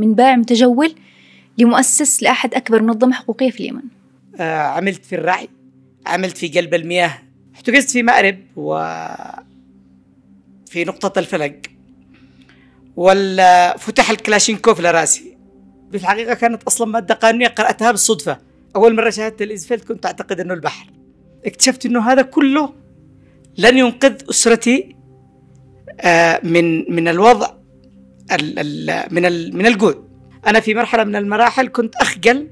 من بائع متجول لمؤسس لأحد أكبر منظمة حقوقية في اليمن آه عملت في الرعي عملت في قلب المياه احتجزت في مأرب و في نقطة الفلق ولا فتح الكلاشينكوف لراسي في الحقيقة كانت أصلا مادة قانونية قرأتها بالصدفة أول مرة شاهدت الإزفلت كنت أعتقد أنه البحر اكتشفت أنه هذا كله لن ينقذ أسرتي آه، من من الوضع من من الجود انا في مرحله من المراحل كنت اخجل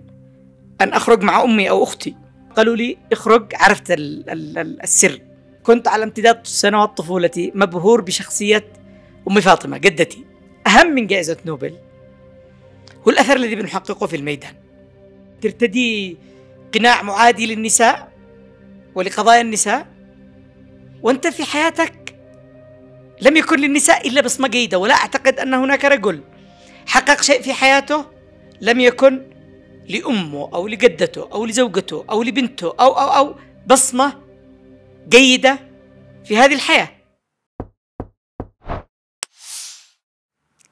ان اخرج مع امي او اختي قالوا لي اخرج عرفت الـ الـ السر كنت على امتداد سنوات طفولتي مبهور بشخصيه امي فاطمه جدتي اهم من جائزه نوبل هو الاثر الذي بنحققه في الميدان ترتدي قناع معادي للنساء ولقضايا النساء وانت في حياتك لم يكن للنساء إلا بصمة جيدة ولا أعتقد أن هناك رجل حقق شيء في حياته لم يكن لأمه أو لجدته أو لزوجته أو لبنته أو أو أو بصمة جيدة في هذه الحياة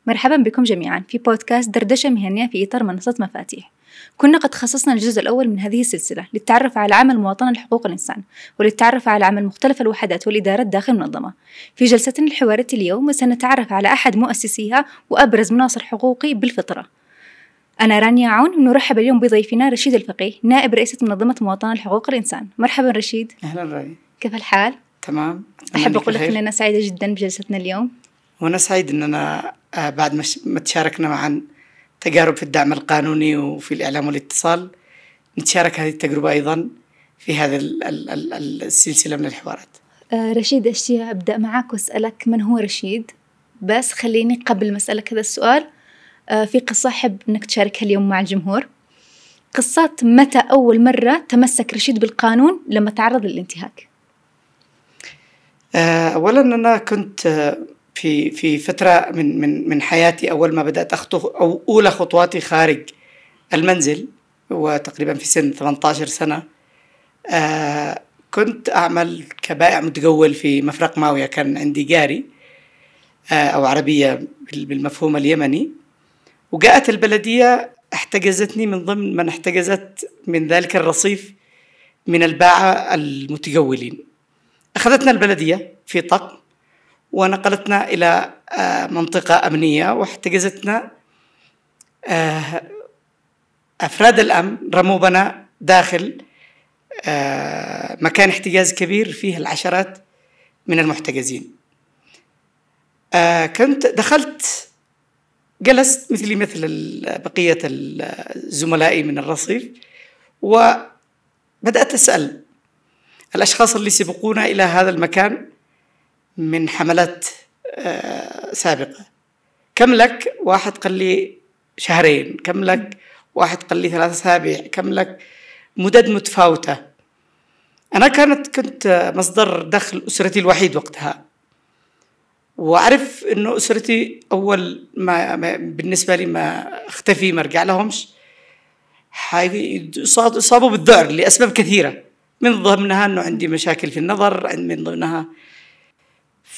مرحبا بكم جميعا في بودكاست دردشة مهنية في إطار منصة مفاتيح كنا قد خصصنا الجزء الأول من هذه السلسلة للتعرف على عمل مواطنة لحقوق الإنسان وللتعرف على عمل مختلف الوحدات والإدارات داخل المنظمة في جلستنا الحوارية اليوم سنتعرف على أحد مؤسسيها وأبرز مناصر حقوقي بالفطرة أنا رانيا عون ونرحب اليوم بضيفنا رشيد الفقيه نائب رئيسة منظمة مواطنة لحقوق الإنسان مرحبا رشيد أهلا راي كيف الحال؟ تمام أحب أقول لك أننا سعيدة جدا بجلستنا اليوم وأنا سعيد أننا آه، بعد ما تشاركنا معا تجارب في الدعم القانوني وفي الإعلام والاتصال نتشارك هذه التجربة أيضا في هذا السلسلة من الحوارات أه، رشيد أشتي أبدأ معك وأسألك من هو رشيد بس خليني قبل ما أسألك هذا السؤال أه، في قصة أحب أنك تشاركها اليوم مع الجمهور قصة متى أول مرة تمسك رشيد بالقانون لما تعرض للانتهاك أه، أولا أنا كنت في في فتره من من من حياتي اول ما بدات اخطو او اولى خطواتي خارج المنزل وتقريبا في سن 18 سنه آه، كنت اعمل كبائع متجول في مفرق ماويه كان عندي جاري آه، او عربيه بالمفهوم اليمني وجاءت البلديه احتجزتني من ضمن من احتجزت من ذلك الرصيف من الباعه المتجولين اخذتنا البلديه في طقم ونقلتنا إلى آه، منطقة أمنية واحتجزتنا آه، أفراد الأمن رموا بنا داخل آه، مكان احتجاز كبير فيه العشرات من المحتجزين كنت دخلت جلست مثلي مثل بقية الزملاء من الرصيف وبدأت أسأل الأشخاص اللي سبقونا إلى هذا المكان من حملات آه، سابقة كم لك واحد قال لي شهرين كم لك واحد قال لي ثلاثة أسابيع كم لك مدد متفاوتة أنا كانت كنت آه، مصدر دخل أسرتي الوحيد وقتها وأعرف أنه أسرتي أول ما, بالنسبة لي ما اختفي ما رجع لهمش صابوا بالذعر لأسباب كثيرة من ضمنها أنه عندي مشاكل في النظر من ضمنها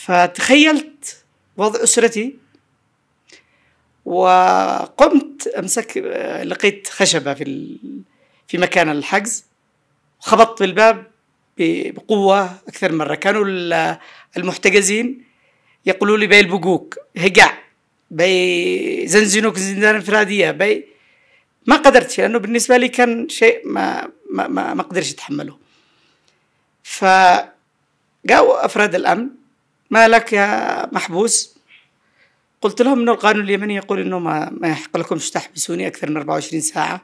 فتخيلت وضع أسرتي وقمت أمسك آه، لقيت خشبة في في مكان الحجز خبطت بالباب بقوة أكثر مرة كانوا المحتجزين يقولوا لي بيلبقوك هقع بيزنزنوك زنزانة انفرادية بي ما قدرت لأنه بالنسبة لي كان شيء ما ما ما, اقدرش اتحمله أتحمله فجاءوا أفراد الأمن ما لك يا محبوس قلت لهم أن القانون اليمني يقول أنه ما, ما يحق لكمش تحبسوني أكثر من 24 ساعة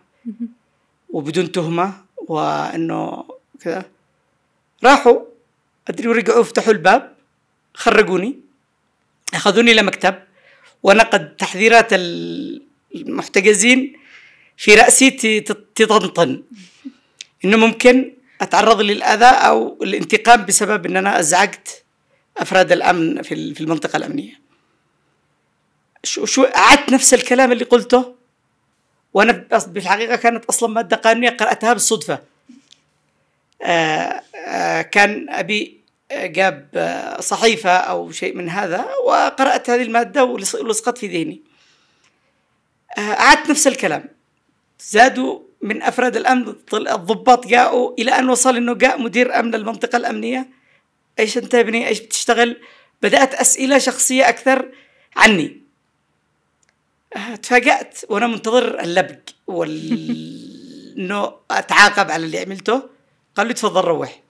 وبدون تهمة وأنه كذا راحوا أدري ورجعوا فتحوا الباب خرجوني أخذوني إلى مكتب ونقد تحذيرات المحتجزين في رأسي تطنطن إنه ممكن أتعرض للأذى أو الانتقام بسبب أن أنا أزعجت افراد الامن في المنطقه الامنيه شو شو اعدت نفس الكلام اللي قلته وانا بالحقيقه كانت اصلا ماده قانونيه قراتها بالصدفه آآ آه، آآ آه، كان ابي جاب صحيفه او شيء من هذا وقرات هذه الماده ولصقت في ذهني آه، اعدت نفس الكلام زادوا من افراد الامن الضباط جاءوا الى ان وصل انه جاء مدير امن المنطقه الامنيه ايش انت يا ابني ايش بتشتغل بدات اسئله شخصيه اكثر عني آه، تفاجات وانا منتظر اللبق وال انه اتعاقب على اللي عملته قال لي تفضل روح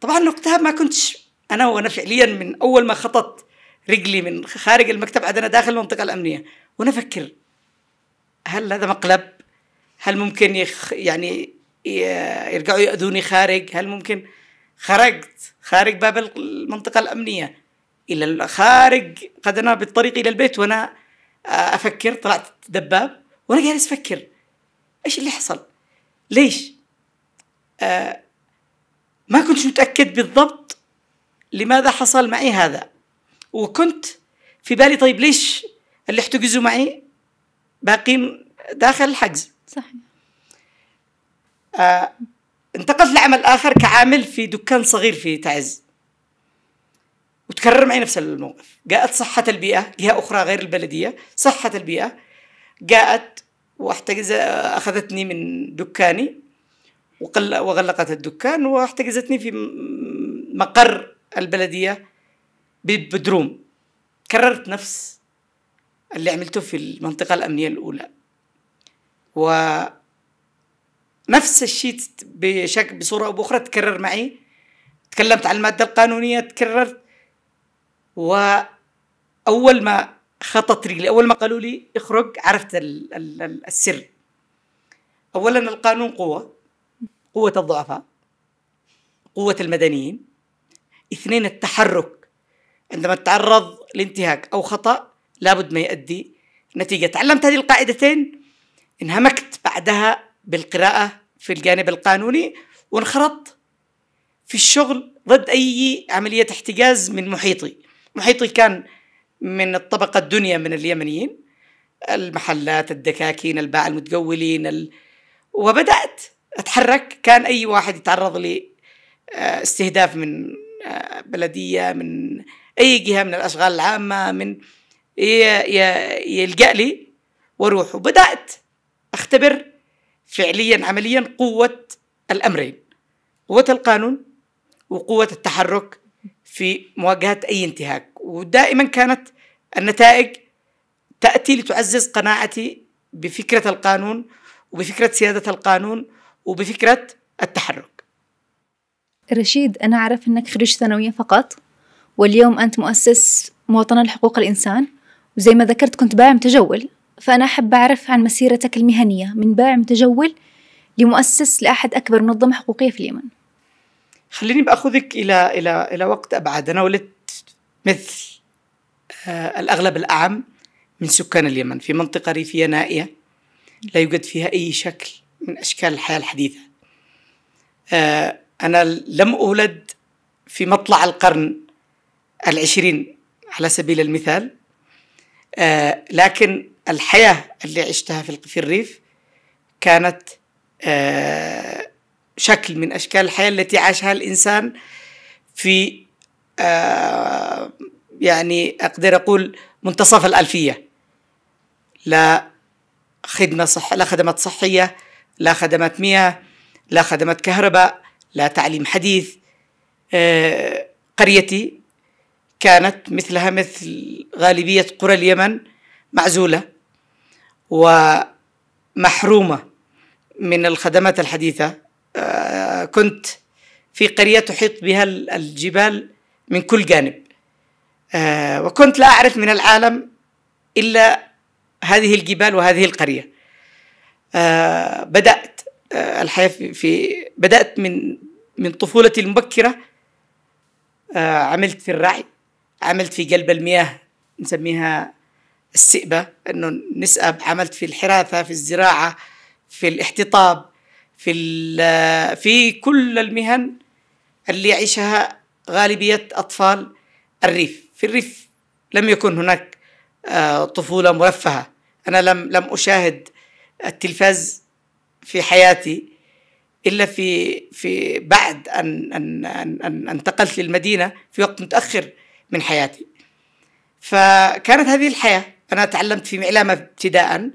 طبعا وقتها ما كنتش انا وانا فعليا من اول ما خطت رجلي من خارج المكتب عاد انا داخل المنطقه الامنيه وانا افكر هل هذا مقلب؟ هل ممكن يخ يعني يرجعوا ياذوني خارج؟ هل ممكن خرجت خارج باب المنطقة الأمنية إلى خارج قد أنا بالطريق إلى البيت وأنا آه، أفكر طلعت دباب وأنا جالس أفكر إيش اللي حصل ليش آه، ما كنت متأكد بالضبط لماذا حصل معي هذا وكنت في بالي طيب ليش اللي احتجزوا معي باقين داخل الحجز صحيح آه انتقلت لعمل آخر كعامل في دكان صغير في تعز وتكرر معي نفس الموقف جاءت صحة البيئة جهة أخرى غير البلدية صحة البيئة جاءت واحتجز أخذتني من دكاني وقل وغلقت الدكان واحتجزتني في مقر البلدية ببدروم كررت نفس اللي عملته في المنطقة الأمنية الأولى و نفس الشيء بشكل بصوره او باخرى تكرر معي تكلمت عن الماده القانونيه تكررت واول ما خطت رجلي اول ما قالوا لي اخرج عرفت الـ الـ الـ السر اولا القانون قوه قوه الضعفاء قوه المدنيين اثنين التحرك عندما تتعرض لانتهاك او خطا لابد ما يؤدي نتيجه تعلمت هذه القاعدتين انهمكت بعدها بالقراءه في الجانب القانوني وانخرطت في الشغل ضد أي عملية احتجاز من محيطي محيطي كان من الطبقة الدنيا من اليمنيين المحلات الدكاكين الباع المتجولين ال... وبدأت أتحرك كان أي واحد يتعرض لي آه، استهداف من آه، بلدية من أي جهة من الأشغال العامة من يلجأ لي واروح وبدأت اختبر فعليا عمليا قوة الأمرين قوة القانون وقوة التحرك في مواجهة أي انتهاك ودائما كانت النتائج تأتي لتعزز قناعتي بفكرة القانون وبفكرة سيادة القانون وبفكرة التحرك رشيد أنا أعرف أنك خريج ثانوية فقط واليوم أنت مؤسس مواطنة لحقوق الإنسان وزي ما ذكرت كنت بايع متجول فأنا أحب أعرف عن مسيرتك المهنية من بائع متجول لمؤسس لأحد أكبر منظمة حقوقية في اليمن خليني بأخذك إلى, إلى, إلى وقت أبعد أنا ولدت مثل آه الأغلب الأعم من سكان اليمن في منطقة ريفية نائية لا يوجد فيها أي شكل من أشكال الحياة الحديثة آه أنا لم أولد في مطلع القرن العشرين على سبيل المثال آه، لكن الحياة اللي عشتها في, في الريف كانت آه، شكل من أشكال الحياة التي عاشها الإنسان في آه، يعني أقدر أقول منتصف الألفية لا خدمة صح لا خدمات صحية لا خدمات مياه لا خدمات كهرباء لا تعليم حديث قريتي كانت مثلها مثل غالبية قرى اليمن معزولة ومحرومة من الخدمات الحديثة آه، كنت في قرية تحيط بها الجبال من كل جانب آه، وكنت لا أعرف من العالم إلا هذه الجبال وهذه القرية آه، بدأت الحياة في بدأت من من طفولتي المبكرة عملت في الرعي عملت في قلب المياه نسميها السئبة أنه نسأب عملت في الحراثة في الزراعة في الاحتطاب في, في كل المهن اللي يعيشها غالبية أطفال الريف في الريف لم يكن هناك آه، طفولة مرفهة أنا لم, لم أشاهد التلفاز في حياتي إلا في, في بعد أن, أن, أن, أن انتقلت للمدينة في وقت متأخر من حياتي فكانت هذه الحياة أنا تعلمت في معلامة ابتداء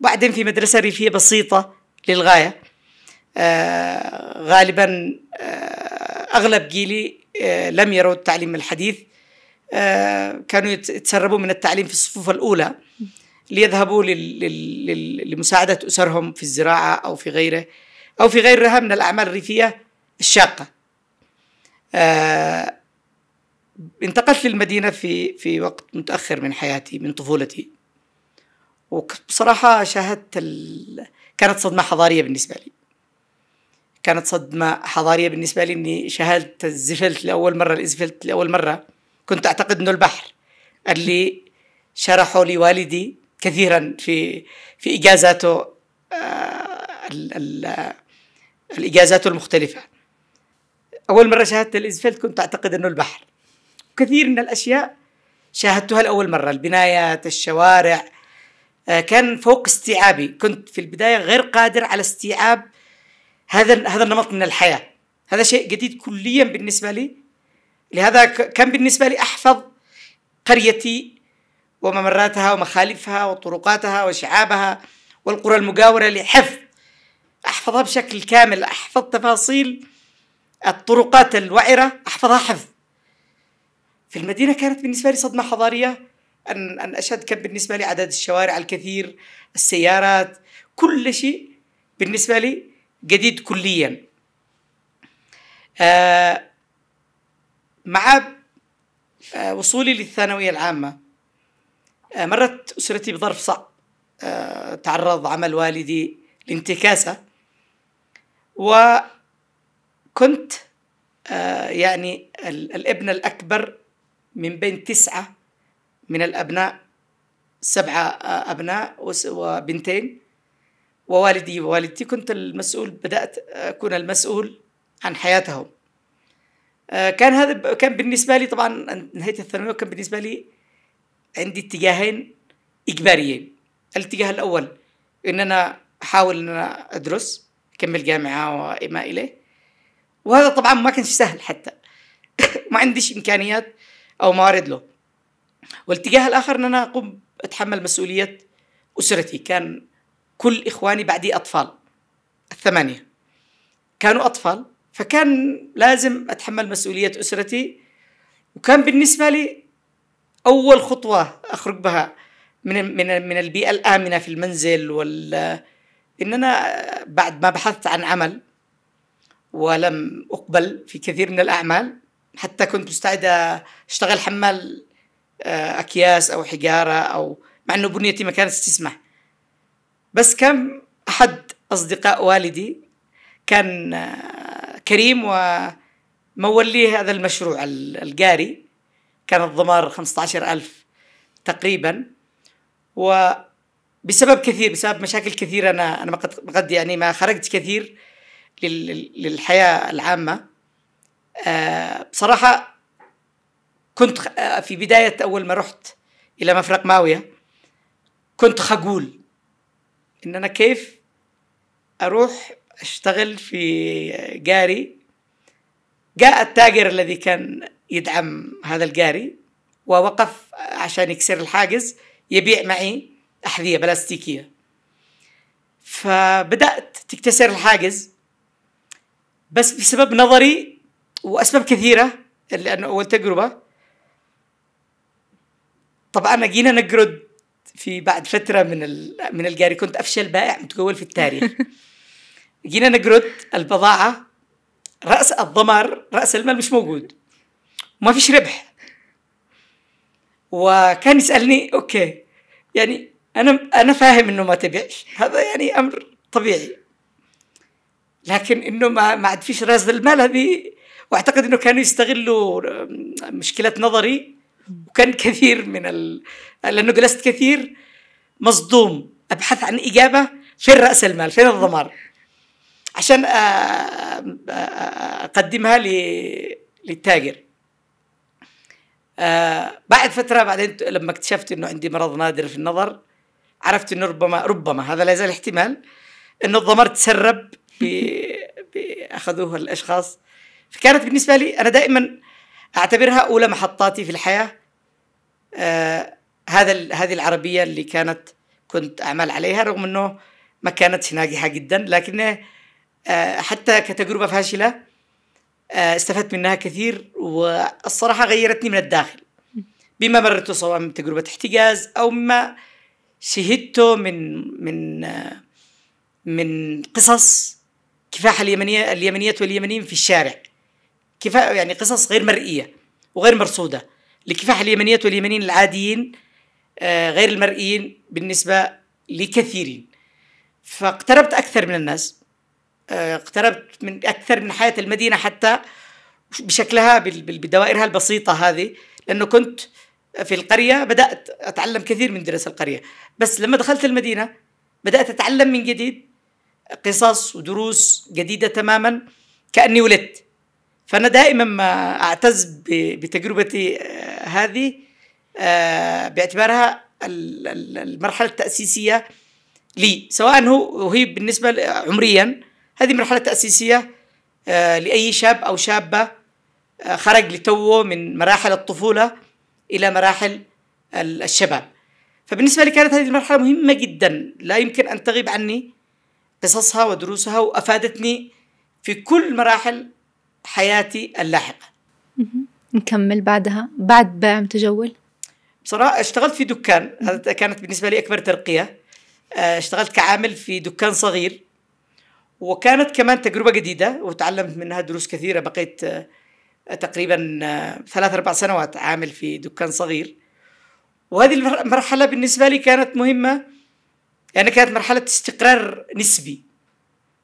وبعدين في مدرسة ريفية بسيطة للغاية آه غالبا آه أغلب جيلي آه لم يروا التعليم الحديث آه كانوا يتسربوا من التعليم في الصفوف الأولى ليذهبوا لل... لل... لمساعدة أسرهم في الزراعة أو في غيره أو في غيرها من الأعمال الريفية الشاقة آه انتقلت للمدينة في في وقت متأخر من حياتي من طفولتي وبصراحة شاهدت ال... كانت صدمة حضارية بالنسبة لي كانت صدمة حضارية بالنسبة لي إني شاهدت الزفلت لأول مرة الإزفلت لأول مرة كنت أعتقد إنه البحر اللي شرحه لي والدي كثيرا في في إجازاته آه، الإجازات المختلفة أول مرة شاهدت الإزفلت كنت أعتقد أنه البحر كثير من الأشياء شاهدتها لأول مرة البنايات الشوارع آه، كان فوق استيعابي كنت في البداية غير قادر على استيعاب هذا هذا النمط من الحياة هذا شيء جديد كليا بالنسبة لي لهذا كان بالنسبة لي أحفظ قريتي وممراتها ومخالفها وطرقاتها وشعابها والقرى المجاورة لحفظ أحفظها بشكل كامل أحفظ تفاصيل الطرقات الوعرة أحفظها حفظ في المدينة كانت بالنسبة لي صدمة حضارية أن أن اشهد كان بالنسبة لي عدد الشوارع الكثير السيارات كل شيء بالنسبة لي جديد كليا آه مع آه، وصولي للثانوية العامة آه مرت أسرتي بظرف صعب آه تعرض عمل والدي لانتكاسة وكنت آه، يعني الابن الأكبر من بين تسعة من الأبناء سبعة آه، أبناء وبنتين ووالدي ووالدتي كنت المسؤول بدأت أكون المسؤول عن حياتهم آه، كان هذا كان بالنسبة لي طبعا نهاية الثانوية كان بالنسبة لي عندي اتجاهين إجباريين الاتجاه الأول إن أنا أحاول إن أنا أدرس أكمل جامعة وما إليه وهذا طبعا ما كانش سهل حتى ما عنديش إمكانيات او معارض له والاتجاه الاخر ان انا اقوم اتحمل مسؤوليه اسرتي كان كل اخواني بعدي اطفال الثمانيه كانوا اطفال فكان لازم اتحمل مسؤوليه اسرتي وكان بالنسبه لي اول خطوه اخرج بها من من من البيئه الامنه في المنزل وال ان انا بعد ما بحثت عن عمل ولم اقبل في كثير من الاعمال حتى كنت مستعدة أشتغل حمال آه، أكياس أو حجارة أو مع أنه بنيتي ما كانت تسمح بس كم أحد أصدقاء والدي كان آه، كريم ومول لي هذا المشروع القاري كان الضمار 15 ألف تقريبا وبسبب كثير بسبب مشاكل كثيرة أنا أنا قد يعني ما خرجت كثير للحياة العامة آه، بصراحة كنت آه، في بداية أول ما رحت إلى مفرق ماوية كنت خجول إن أنا كيف أروح أشتغل في جاري جاء التاجر الذي كان يدعم هذا الجاري ووقف عشان يكسر الحاجز يبيع معي أحذية بلاستيكية فبدأت تكتسر الحاجز بس بسبب نظري واسباب كثيره لانه اول تجربه طبعا جينا نجرد في بعد فتره من من الجاري كنت افشل بائع متجول في التاريخ جينا نجرد البضاعه راس الضمر راس المال مش موجود ما فيش ربح وكان يسالني اوكي يعني انا انا فاهم انه ما تبيعش هذا يعني امر طبيعي لكن انه ما ما عاد فيش راس المال هذه واعتقد انه كانوا يستغلوا مشكلات نظري وكان كثير من ال... لانه جلست كثير مصدوم ابحث عن اجابه فين راس المال؟ فين الضمار؟ عشان اقدمها ل... للتاجر. بعد فتره بعدين لما اكتشفت انه عندي مرض نادر في النظر عرفت انه ربما ربما هذا لا يزال احتمال انه الضمار تسرب باخذوه الاشخاص فكانت بالنسبه لي انا دائما اعتبرها اولى محطاتي في الحياه آه هذا هذه العربيه اللي كانت كنت اعمل عليها رغم انه ما كانت ناجحه جدا لكن آه حتى كتجربه فاشله آه استفدت منها كثير والصراحه غيرتني من الداخل بما مررت سواء من تجربه احتجاز او مما شهدته من من آه من قصص كفاح اليمنيه اليمنيات واليمنيين في الشارع كفاح يعني قصص غير مرئيه وغير مرصوده لكفاح اليمنيات واليمنيين العاديين آه، غير المرئيين بالنسبه لكثيرين فاقتربت اكثر من الناس آه، اقتربت من اكثر من حياه المدينه حتى بشكلها بدوائرها البسيطه هذه لانه كنت في القريه بدات اتعلم كثير من دراسه القريه بس لما دخلت المدينه بدات اتعلم من جديد قصص ودروس جديده تماما كاني ولدت فانا دائما ما اعتز بتجربتي آه، هذه آه، باعتبارها المرحله التاسيسيه لي سواء هو وهي بالنسبه عمريا هذه مرحله تاسيسيه آه، لاي شاب او شابه خرج لتوه من مراحل الطفوله الى مراحل الشباب فبالنسبه لي كانت هذه المرحله مهمه جدا لا يمكن ان تغيب عني قصصها ودروسها وافادتني في كل مراحل حياتي اللاحقة نكمل بعدها بعد بيع متجول بصراحة اشتغلت في دكان هذا كانت بالنسبة لي أكبر ترقية آه، اشتغلت كعامل في دكان صغير وكانت كمان تجربة جديدة وتعلمت منها دروس كثيرة بقيت آه، تقريبا آه، ثلاث أربع سنوات عامل في دكان صغير وهذه المرحلة بالنسبة لي كانت مهمة يعني كانت مرحلة استقرار نسبي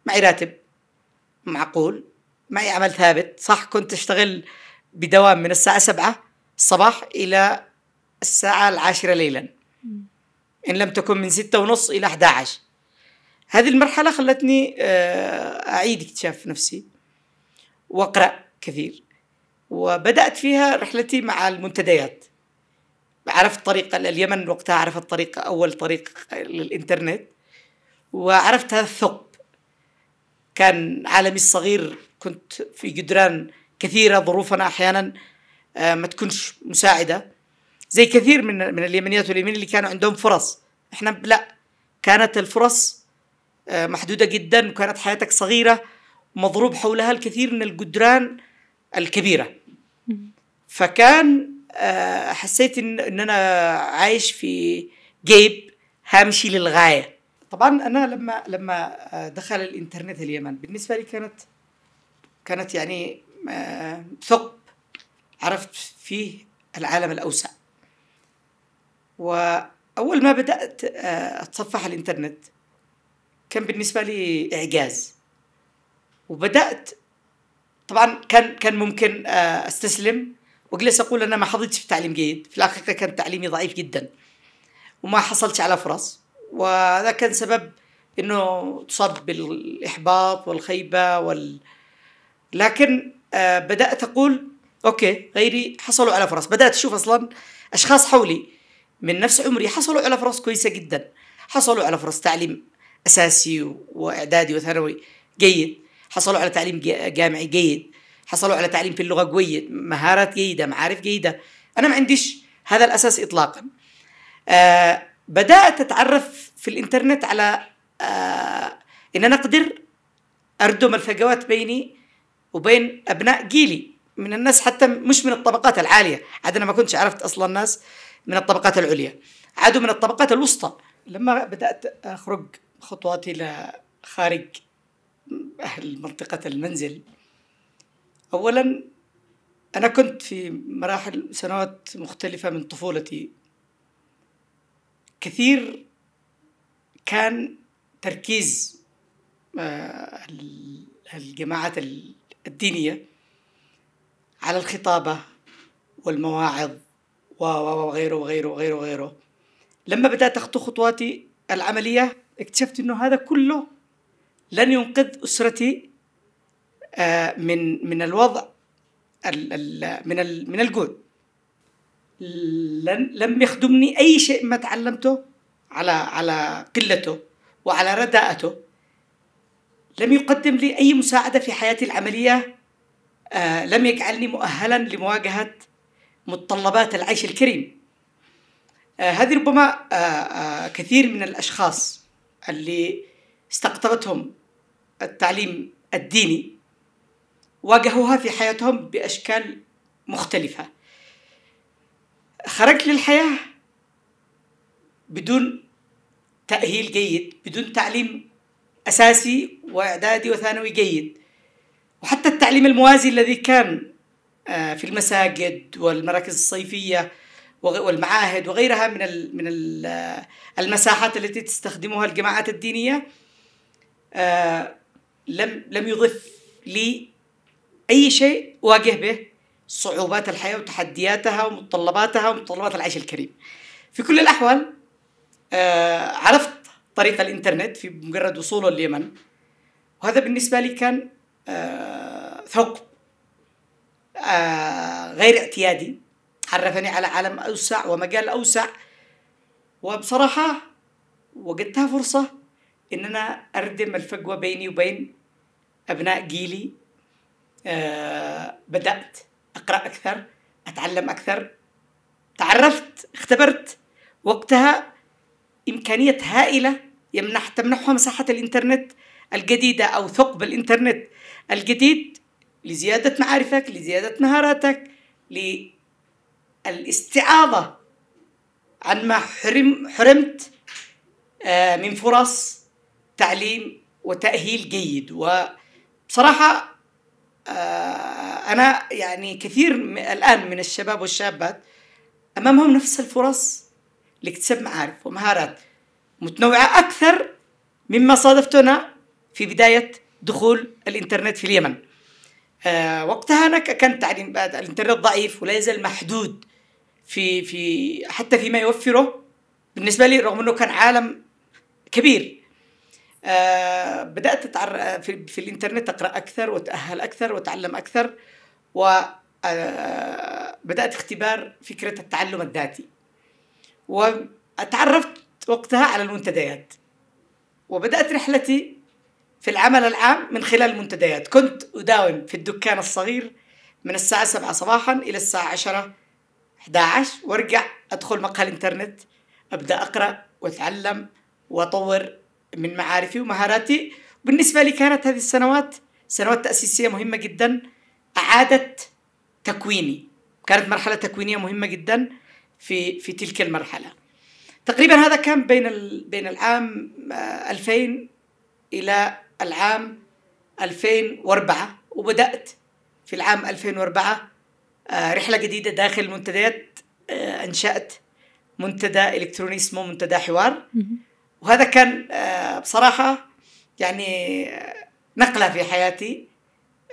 معي راتب معقول معي عمل ثابت صح كنت أشتغل بدوام من الساعة سبعة الصباح إلى الساعة العاشرة ليلا إن لم تكن من ستة ونص إلى 11 هذه المرحلة خلتني آه، أعيد اكتشاف نفسي وأقرأ كثير وبدأت فيها رحلتي مع المنتديات عرفت طريقة اليمن وقتها عرفت طريقة أول طريق للإنترنت وعرفت هذا الثقب كان عالمي الصغير كنت في جدران كثيره ظروفنا احيانا آه، ما تكونش مساعده زي كثير من من اليمنيات واليمين اللي كانوا عندهم فرص احنا لا كانت الفرص آه، محدوده جدا وكانت حياتك صغيره مضروب حولها الكثير من الجدران الكبيره فكان آه، حسيت ان, إن انا عايش في جيب هامشي للغايه طبعا انا لما لما دخل الانترنت اليمن بالنسبه لي كانت كانت يعني آه، ثقب عرفت فيه العالم الأوسع وأول ما بدأت آه، أتصفح الإنترنت كان بالنسبة لي إعجاز وبدأت طبعا كان كان ممكن آه، استسلم واجلس اقول انا ما حظيتش في تعليم جيد في الحقيقه كان تعليمي ضعيف جدا وما حصلتش على فرص وهذا كان سبب انه تصاب بالاحباط والخيبه وال لكن آه، بدات اقول اوكي غيري حصلوا على فرص بدات اشوف اصلا اشخاص حولي من نفس عمري حصلوا على فرص كويسه جدا حصلوا على فرص تعليم اساسي واعدادي وثانوي جيد حصلوا على تعليم جامعي جيد حصلوا على تعليم في اللغه جيد مهارات جيده معارف جيده انا ما عنديش هذا الاساس اطلاقا آه بدات اتعرف في الانترنت على آه ان انا اقدر اردم الفجوات بيني وبين ابناء جيلي من الناس حتى مش من الطبقات العاليه عاد انا ما كنتش عرفت اصلا ناس من الطبقات العليا عادوا من الطبقات الوسطى لما بدات اخرج خطواتي لخارج اهل منطقه المنزل اولا انا كنت في مراحل سنوات مختلفه من طفولتي كثير كان تركيز آه، الجماعات الدينية على الخطابة والمواعظ وغيره وغيره وغيره وغيره لما بدأت أخطو خطواتي العملية اكتشفت أنه هذا كله لن ينقذ أسرتي آه، من من الوضع من من الجود لن لم يخدمني أي شيء ما تعلمته على على قلته وعلى رداءته لم يقدم لي أي مساعدة في حياتي العملية آه لم يجعلني مؤهلا لمواجهة متطلبات العيش الكريم آه هذه ربما آه, آه، كثير من الأشخاص اللي استقطبتهم التعليم الديني واجهوها في حياتهم بأشكال مختلفة خرجت للحياة بدون تأهيل جيد بدون تعليم أساسي وإعدادي وثانوي جيد وحتى التعليم الموازي الذي كان آه، في المساجد والمراكز الصيفية والمعاهد وغيرها من من آه، المساحات التي تستخدمها الجماعات الدينية آه، لم لم يضف لي أي شيء أواجه به صعوبات الحياة وتحدياتها ومتطلباتها ومتطلبات العيش الكريم في كل الأحوال عرفت طريق الانترنت في مجرد وصوله اليمن وهذا بالنسبة لي كان آه، ثقب آه، غير اعتيادي عرفني على عالم أوسع ومجال أوسع وبصراحة وجدتها فرصة إن أنا أردم الفجوة بيني وبين أبناء جيلي آه، بدأت أقرأ أكثر أتعلم أكثر تعرفت اختبرت وقتها إمكانية هائلة يمنح تمنحها مساحة الإنترنت الجديدة أو ثقب الإنترنت الجديد لزيادة معارفك لزيادة مهاراتك للاستعاضة عن ما حرم حرمت آه، من فرص تعليم وتأهيل جيد وبصراحة آه، أنا يعني كثير الآن من الشباب والشابات أمامهم نفس الفرص لاكتساب معارف ومهارات متنوعة أكثر مما صادفتنا في بداية دخول الإنترنت في اليمن آه وقتها أنا كان بعد الإنترنت ضعيف ولا يزال محدود في في حتى فيما يوفره بالنسبة لي رغم أنه كان عالم كبير آه بدأت أتعر... في, في الإنترنت أقرأ أكثر وأتأهل أكثر وأتعلم أكثر و آه، بدأت اختبار فكرة التعلم الذاتي وتعرفت وقتها على المنتديات وبدأت رحلتي في العمل العام من خلال المنتديات كنت أداوم في الدكان الصغير من الساعة 7 صباحا إلى الساعة 10 11 وارجع أدخل مقهى الإنترنت أبدأ أقرأ وأتعلم وأطور من معارفي ومهاراتي بالنسبة لي كانت هذه السنوات سنوات تأسيسية مهمة جدا أعادت تكويني كانت مرحلة تكوينية مهمة جدا في في تلك المرحله تقريبا هذا كان بين بين العام 2000 آه، الى العام 2004 وبدات في العام 2004 آه، رحله جديده داخل المنتديات آه، انشات منتدى الكتروني اسمه منتدى حوار وهذا كان بصراحه يعني نقله في حياتي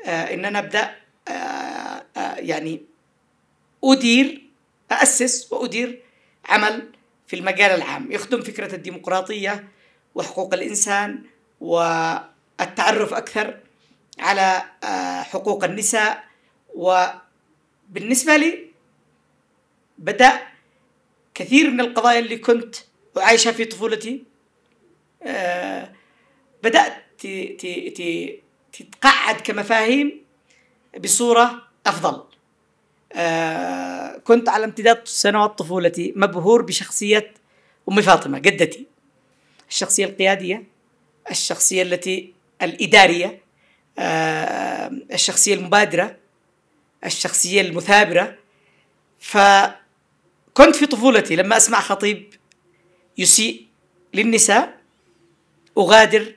ان انا ابدا يعني ادير أأسس وأدير عمل في المجال العام يخدم فكرة الديمقراطية وحقوق الإنسان والتعرف أكثر على آه، حقوق النساء وبالنسبة لي بدأ كثير من القضايا اللي كنت أعيشها في طفولتي آه، بدأت تتقعد كمفاهيم بصورة أفضل آه، كنت على امتداد سنوات طفولتي مبهور بشخصية أم فاطمة جدتي الشخصية القيادية الشخصية التي الإدارية آه، الشخصية المبادرة الشخصية المثابرة فكنت في طفولتي لما أسمع خطيب يسيء للنساء أغادر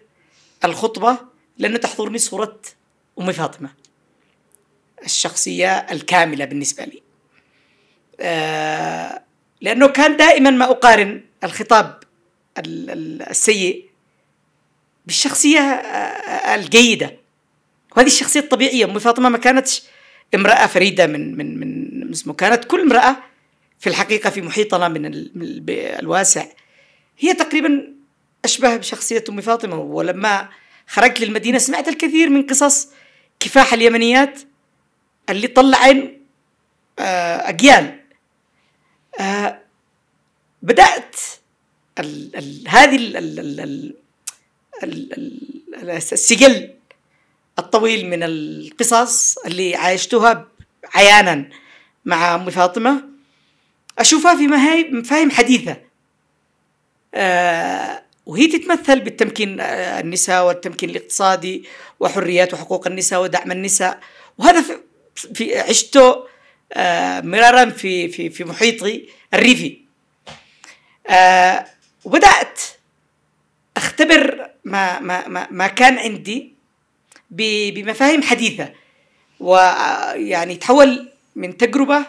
الخطبة لأنه تحضرني صورة أم فاطمة الشخصية الكاملة بالنسبة لي آه، لأنه كان دائما ما أقارن الخطاب السيء بالشخصية آه، آه، الجيدة وهذه الشخصية الطبيعية أم فاطمة ما كانتش امرأة فريدة من من من اسمه كانت كل امرأة في الحقيقة في محيطنا من الواسع هي تقريبا أشبه بشخصية أم فاطمة ولما خرجت للمدينة سمعت الكثير من قصص كفاح اليمنيات اللي طلعن آه، أجيال آه، بدأت الـ الـ هذه الـ السجل الطويل من القصص اللي عايشتها عيانا مع أم فاطمة أشوفها في مفاهيم حديثة آه، وهي تتمثل بالتمكين النساء والتمكين الاقتصادي وحريات وحقوق النساء ودعم النساء وهذا في عشته آه، مرارا في في في محيطي الريفي آه، وبدات اختبر ما ما ما كان عندي بمفاهيم حديثه ويعني آه، تحول من تجربه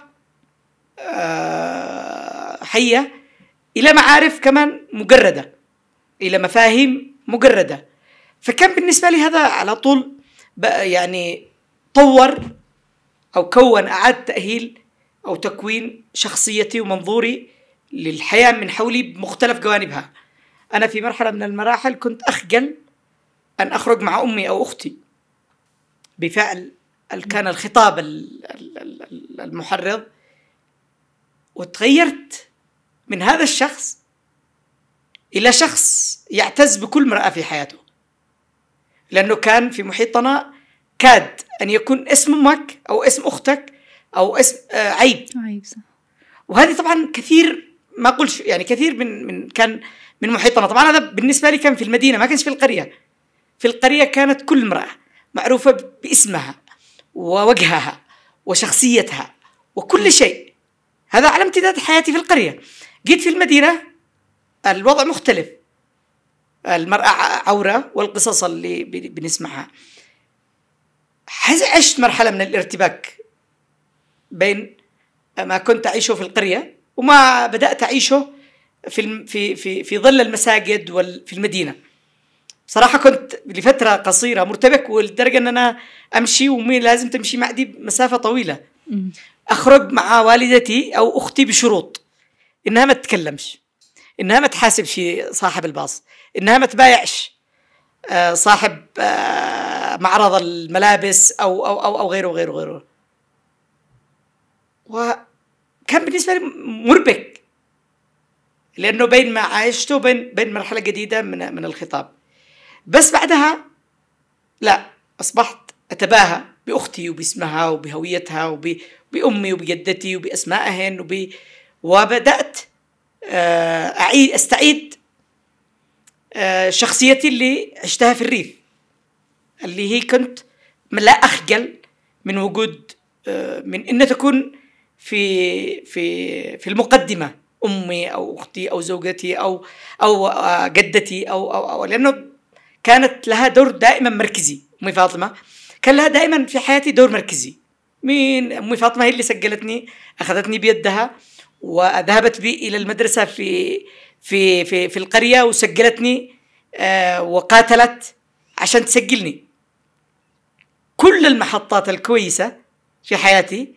حيه الى معارف كمان مجرده الى مفاهيم مجرده فكان بالنسبه لي هذا على طول يعني طور أو كون أعاد تأهيل أو تكوين شخصيتي ومنظوري للحياة من حولي بمختلف جوانبها أنا في مرحلة من المراحل كنت أخجل أن أخرج مع أمي أو أختي بفعل كان الخطاب المحرض وتغيرت من هذا الشخص إلى شخص يعتز بكل مرأة في حياته لأنه كان في محيطنا كاد أن يكون اسم أمك أو اسم أختك أو اسم آه، عيب عيب صح وهذه طبعا كثير ما أقولش يعني كثير من من كان من محيطنا طبعا هذا بالنسبة لي كان في المدينة ما كانش في القرية في القرية كانت كل امرأة معروفة باسمها ووجهها وشخصيتها وكل شيء هذا على امتداد حياتي في القرية جيت في المدينة الوضع مختلف المرأة عورة والقصص اللي بنسمعها عشت مرحله من الارتباك بين ما كنت اعيشه في القريه وما بدات اعيشه في في في في ظل المساجد وفي المدينه صراحة كنت لفترة قصيرة مرتبك ولدرجة أن أنا أمشي وأمي لازم تمشي معدي مسافة طويلة أخرج مع والدتي أو أختي بشروط إنها ما تتكلمش إنها ما تحاسبش صاحب الباص إنها ما تبايعش آه، صاحب آه، معرض الملابس أو أو أو, أو غيره وغيره وغيره وكان بالنسبة لي مربك لأنه بين ما عايشته بين بين مرحلة جديدة من من الخطاب بس بعدها لا أصبحت أتباهى بأختي وباسمها وبهويتها وبأمي وبجدتي وبأسمائهن وب... وبدأت آه، أعيد أستعيد آه، شخصيتي اللي عشتها في الريف اللي هي كنت لا أخجل من وجود آه، من أن تكون في في في المقدمة أمي أو أختي أو زوجتي أو أو آه، جدتي أو أو, أو لأنه كانت لها دور دائما مركزي أمي فاطمة كان لها دائما في حياتي دور مركزي مين أمي فاطمة هي اللي سجلتني أخذتني بيدها وذهبت بي إلى المدرسة في في في, في القرية وسجلتني آه، وقاتلت عشان تسجلني كل المحطات الكويسة في حياتي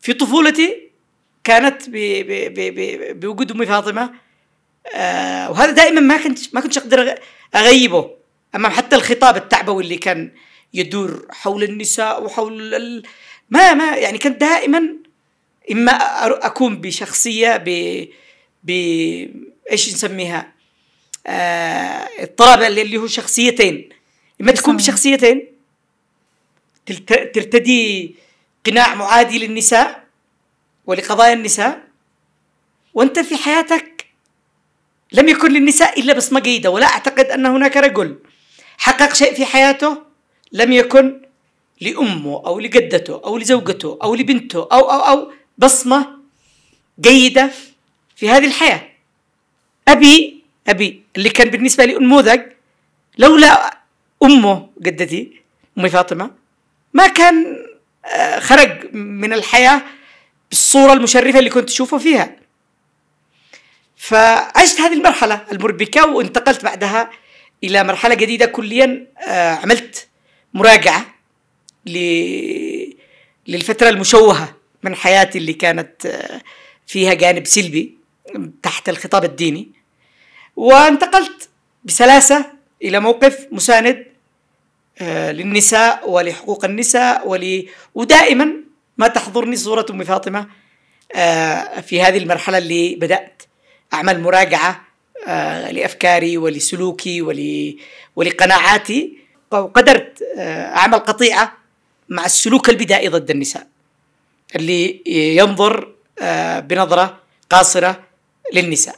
في طفولتي كانت بوجود أمي فاطمة آه وهذا دائما ما كنت ما كنتش أقدر أغيبه أمام حتى الخطاب التعبوي اللي كان يدور حول النساء وحول ال... ما ما يعني كنت دائما إما أكون بشخصية ب ب ايش نسميها؟ آه اضطراب اللي هو شخصيتين اما تكون بشخصيتين ترتدي قناع معادي للنساء ولقضايا النساء وانت في حياتك لم يكن للنساء الا بصمه جيده ولا اعتقد ان هناك رجل حقق شيء في حياته لم يكن لامه او لجدته او لزوجته او لبنته او او او بصمه جيده في هذه الحياه ابي ابي اللي كان بالنسبه لي انموذج لولا امه جدتي امي فاطمه ما كان آه، خرج من الحياه بالصوره المشرفه اللي كنت اشوفه فيها فعشت هذه المرحله المربكه وانتقلت بعدها الى مرحله جديده كليا آه، عملت مراجعه للفتره المشوهه من حياتي اللي كانت آه، فيها جانب سلبي تحت الخطاب الديني وانتقلت بسلاسه إلى موقف مساند آه، للنساء ولحقوق النساء ول... ودائما ما تحضرني صورة أم فاطمة آه، في هذه المرحلة اللي بدأت أعمل مراجعة آه، لأفكاري ولسلوكي ول... ولقناعاتي وقدرت أعمل قطيعة مع السلوك البدائي ضد النساء اللي ينظر بنظرة قاصرة للنساء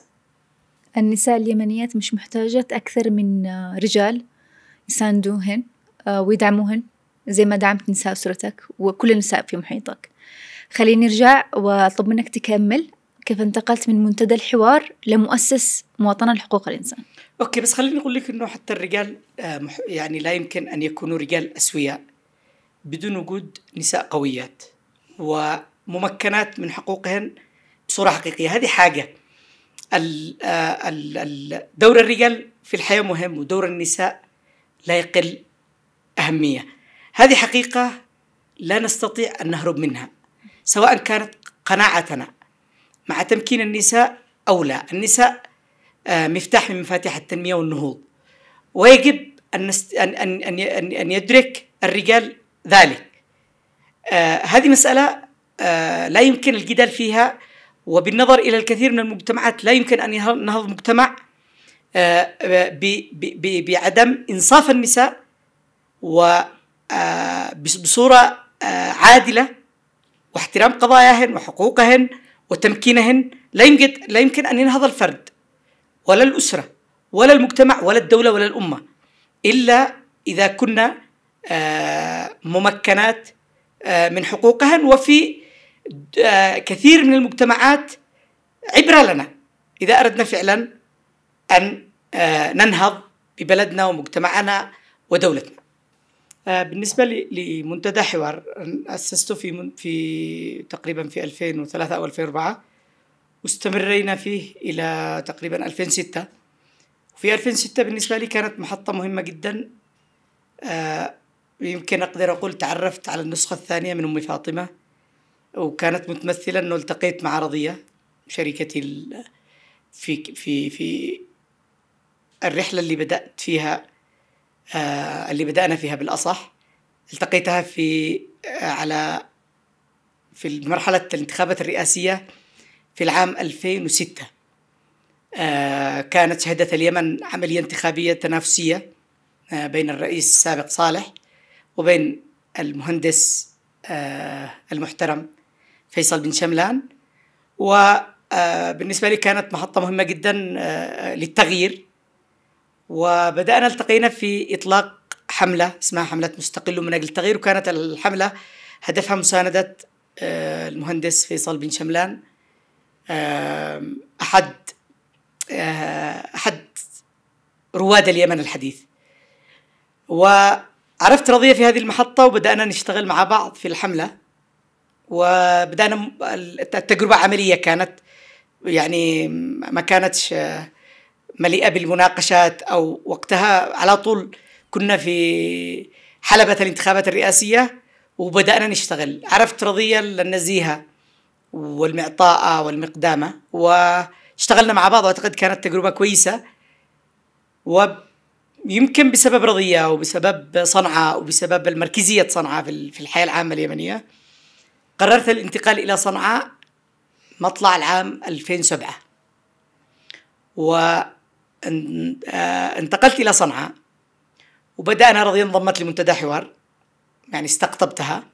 النساء اليمنيات مش محتاجات أكثر من آه، رجال يساندوهن آه، ويدعموهن زي ما دعمت نساء أسرتك وكل النساء في محيطك خليني أرجع وأطلب منك تكمل كيف انتقلت من منتدى الحوار لمؤسس مواطنة لحقوق الإنسان أوكي بس خليني أقول لك أنه حتى الرجال آه، يعني لا يمكن أن يكونوا رجال أسوياء بدون وجود نساء قويات وممكنات من حقوقهن بصورة حقيقية هذه حاجة آه، دور الرجال في الحياة مهم ودور النساء لا يقل أهمية هذه حقيقة لا نستطيع أن نهرب منها سواء كانت قناعتنا مع تمكين النساء أو لا النساء آه، مفتاح من مفاتيح التنمية والنهوض ويجب أن, أن, أن, أن يدرك الرجال ذلك آه، هذه مسألة لا يمكن الجدال فيها وبالنظر الى الكثير من المجتمعات لا يمكن ان ينهض مجتمع آه، بعدم انصاف النساء وبصوره آه، آه، عادله واحترام قضاياهن وحقوقهن وتمكينهن لا يمكن لا يمكن ان ينهض الفرد ولا الاسره ولا المجتمع ولا الدوله ولا الامه الا اذا كنا ممكنات من حقوقهن وفي آه، كثير من المجتمعات عبرة لنا إذا أردنا فعلا أن آه، ننهض ببلدنا ومجتمعنا ودولتنا آه، بالنسبة لمنتدى حوار أسسته في في تقريبا في 2003 أو 2004 واستمرينا فيه إلى تقريبا 2006 وفي 2006 بالنسبة لي كانت محطة مهمة جدا يمكن أقدر أقول تعرفت على النسخة الثانية من أم فاطمة وكانت متمثله انه التقيت مع رضيه شركتي في في في الرحله اللي بدات فيها آه اللي بدانا فيها بالاصح التقيتها في آه على في مرحله الانتخابات الرئاسيه في العام 2006 آه كانت شهدت اليمن عمليه انتخابيه تنافسيه آه بين الرئيس السابق صالح وبين المهندس آه المحترم فيصل بن شملان وبالنسبة آه، لي كانت محطة مهمة جدا آه، للتغيير وبدأنا التقينا في إطلاق حملة اسمها حملة مستقل من أجل التغيير وكانت الحملة هدفها مساندة آه، المهندس فيصل بن شملان أحد أحد رواد اليمن الحديث وعرفت رضية في هذه المحطة وبدأنا نشتغل مع بعض في الحملة وبدأنا التجربة عملية كانت يعني ما كانتش آه، مليئة بالمناقشات أو وقتها على طول كنا في حلبة الانتخابات الرئاسية وبدأنا نشتغل عرفت رضية النزيهة والمعطاءة والمقدامة واشتغلنا مع بعض وأعتقد كانت تجربة كويسة ويمكن بسبب رضية وبسبب صنعاء وبسبب المركزية صنعاء في الحياة العامة اليمنية قررت الانتقال إلى صنعاء مطلع العام 2007 وانتقلت آه، إلى صنعاء وبدأنا رضي انضمت لمنتدى حوار يعني استقطبتها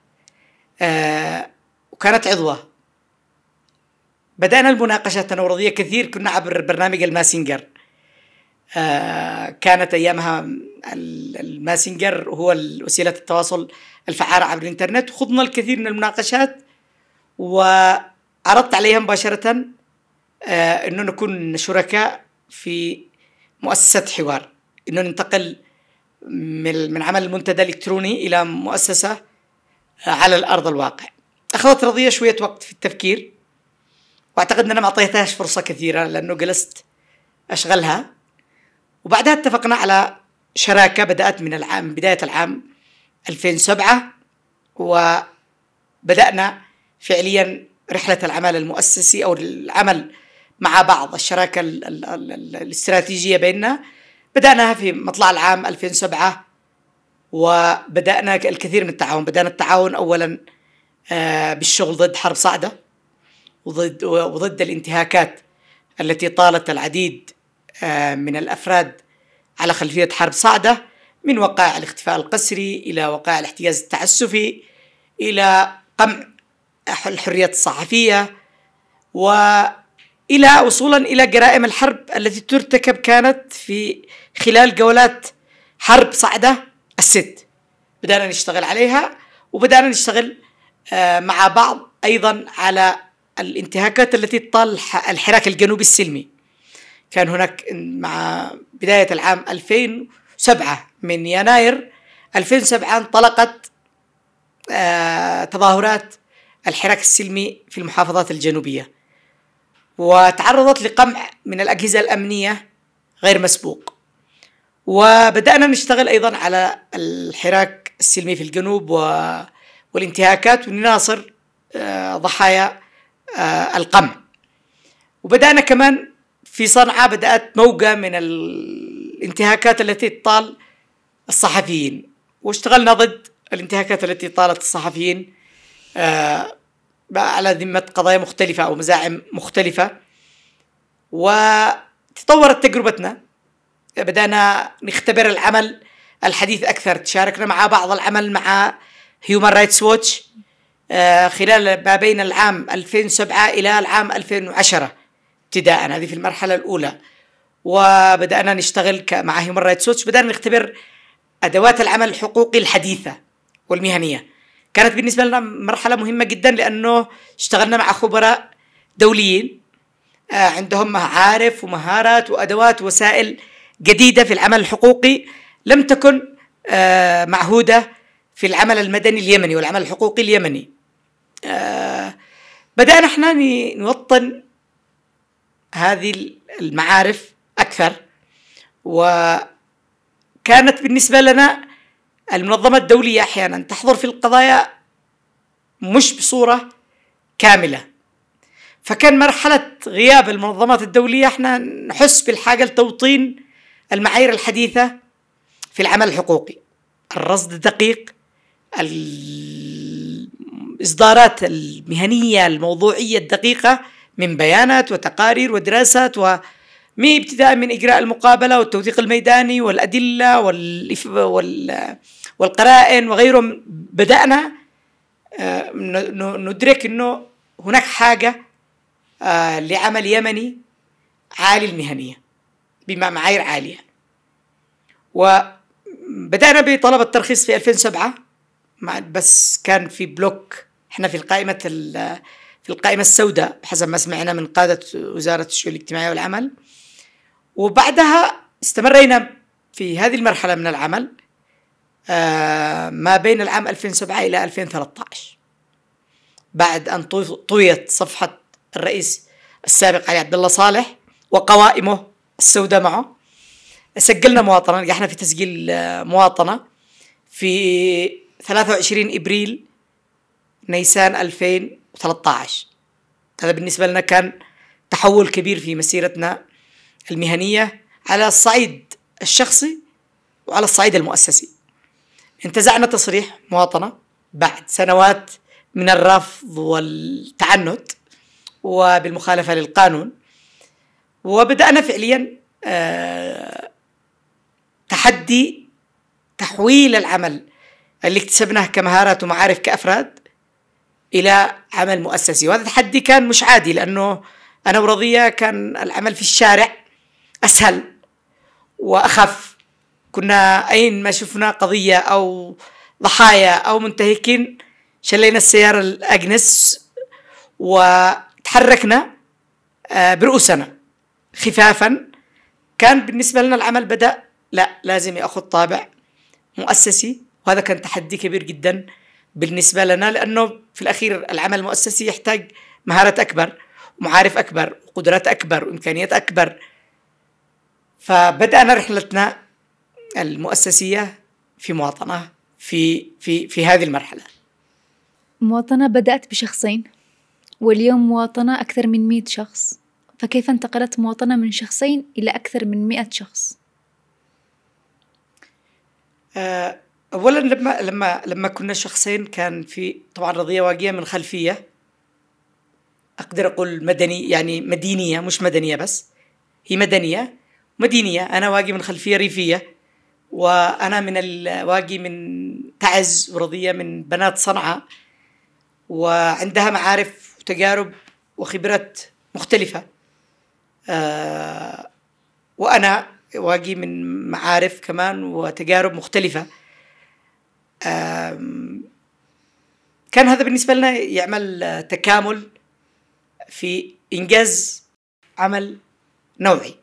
آه، وكانت عضوة بدأنا المناقشة أنا كثير كنا عبر برنامج الماسنجر آه، كانت أيامها الماسنجر هو وسيلة التواصل الفحارة عبر الإنترنت خضنا الكثير من المناقشات وعرضت عليها مباشرة آه، أنه نكون شركاء في مؤسسة حوار أنه ننتقل من عمل المنتدى الإلكتروني إلى مؤسسة آه، على الأرض الواقع أخذت رضية شوية وقت في التفكير وأعتقد أن ما أعطيتهاش فرصة كثيرة لأنه جلست أشغلها وبعدها اتفقنا على شراكة بدأت من العام بداية العام 2007 وبدأنا فعليا رحلة العمل المؤسسي أو العمل مع بعض الشراكة الاستراتيجية بيننا بدأناها في مطلع العام 2007 وبدأنا الكثير من التعاون بدأنا التعاون أولا آه، بالشغل ضد حرب صعدة وضد, وضد الانتهاكات التي طالت العديد آه، من الأفراد على خلفية حرب صعدة من وقائع الاختفاء القسري إلى وقائع الاحتجاز التعسفي إلى قمع الحريات الصحفية وإلى وصولا إلى جرائم الحرب التي ترتكب كانت في خلال جولات حرب صعدة الست بدأنا نشتغل عليها وبدأنا نشتغل آه، مع بعض أيضا على الانتهاكات التي طال الحراك الجنوبي السلمي كان هناك مع بداية العام 2000 7 من يناير 2007 انطلقت آه، تظاهرات الحراك السلمي في المحافظات الجنوبية وتعرضت لقمع من الأجهزة الأمنية غير مسبوق وبدأنا نشتغل أيضا على الحراك السلمي في الجنوب والانتهاكات ونناصر آه، ضحايا آه، القمع وبدأنا كمان في صنعاء بدأت موجة من الانتهاكات التي تطال الصحفيين واشتغلنا ضد الانتهاكات التي طالت الصحفيين آه، على ذمة قضايا مختلفة أو مزاعم مختلفة وتطورت تجربتنا بدأنا نختبر العمل الحديث أكثر تشاركنا مع بعض العمل مع هيومان رايتس ووتش خلال ما بين العام 2007 إلى العام 2010 ابتداء هذه في المرحلة الأولى وبدأنا نشتغل مع هيومن رايتس ووتش بدأنا نختبر أدوات العمل الحقوقي الحديثة والمهنية كانت بالنسبة لنا مرحلة مهمة جدا لأنه اشتغلنا مع خبراء دوليين آه، عندهم معارف ومهارات وأدوات وسائل جديدة في العمل الحقوقي لم تكن آه، معهودة في العمل المدني اليمني والعمل الحقوقي اليمني آه، بدأنا احنا نوطن هذه المعارف أكثر وكانت بالنسبة لنا المنظمة الدولية أحيانا تحضر في القضايا مش بصورة كاملة فكان مرحلة غياب المنظمات الدولية احنا نحس بالحاجة لتوطين المعايير الحديثة في العمل الحقوقي الرصد الدقيق الإصدارات المهنية الموضوعية الدقيقة من بيانات وتقارير ودراسات و... مي ابتداء من إجراء المقابلة والتوثيق الميداني والأدلة وال والقرائن وغيرهم بدأنا آه، ندرك أنه هناك حاجة آه، لعمل يمني عالي المهنية بمعايير عالية وبدأنا بطلب الترخيص في 2007 مع بس كان في بلوك احنا في القائمة في القائمة السوداء حسب ما سمعنا من قادة وزارة الشؤون الاجتماعية والعمل وبعدها استمرينا في هذه المرحلة من العمل آه، ما بين العام 2007 إلى 2013 بعد أن طويت صفحة الرئيس السابق علي عبد الله صالح وقوائمه السوداء معه سجلنا مواطنة نجحنا في تسجيل آه، مواطنة في 23 إبريل نيسان 2013 هذا بالنسبة لنا كان تحول كبير في مسيرتنا المهنيه على الصعيد الشخصي وعلى الصعيد المؤسسي انتزعنا تصريح مواطنه بعد سنوات من الرفض والتعنت وبالمخالفه للقانون وبدانا فعليا آه، تحدي تحويل العمل اللي اكتسبناه كمهارات ومعارف كافراد الى عمل مؤسسي وهذا التحدي كان مش عادي لانه انا ورضيه كان العمل في الشارع اسهل واخف كنا اين ما شفنا قضيه او ضحايا او منتهكين شلينا السياره الاجنس وتحركنا آه، برؤوسنا خفافا كان بالنسبه لنا العمل بدا لا لازم ياخذ طابع مؤسسي وهذا كان تحدي كبير جدا بالنسبه لنا لانه في الاخير العمل المؤسسي يحتاج مهارات اكبر ومعارف اكبر وقدرات اكبر وامكانيات اكبر فبدأنا رحلتنا المؤسسية في مواطنة في في في هذه المرحلة مواطنة بدأت بشخصين واليوم مواطنة أكثر من مئة شخص فكيف انتقلت مواطنة من شخصين إلى أكثر من مئة شخص؟ آه، أولا لما لما لما كنا شخصين كان في طبعا رضية واقية من خلفية أقدر أقول مدني يعني مدينية مش مدنية بس هي مدنية مدينيه انا واقي من خلفيه ريفيه وانا من واقي من تعز ورضيه من بنات صنعاء وعندها معارف وتجارب وخبرات مختلفه آه وانا واقي من معارف كمان وتجارب مختلفه كان هذا بالنسبه لنا يعمل تكامل في انجاز عمل نوعي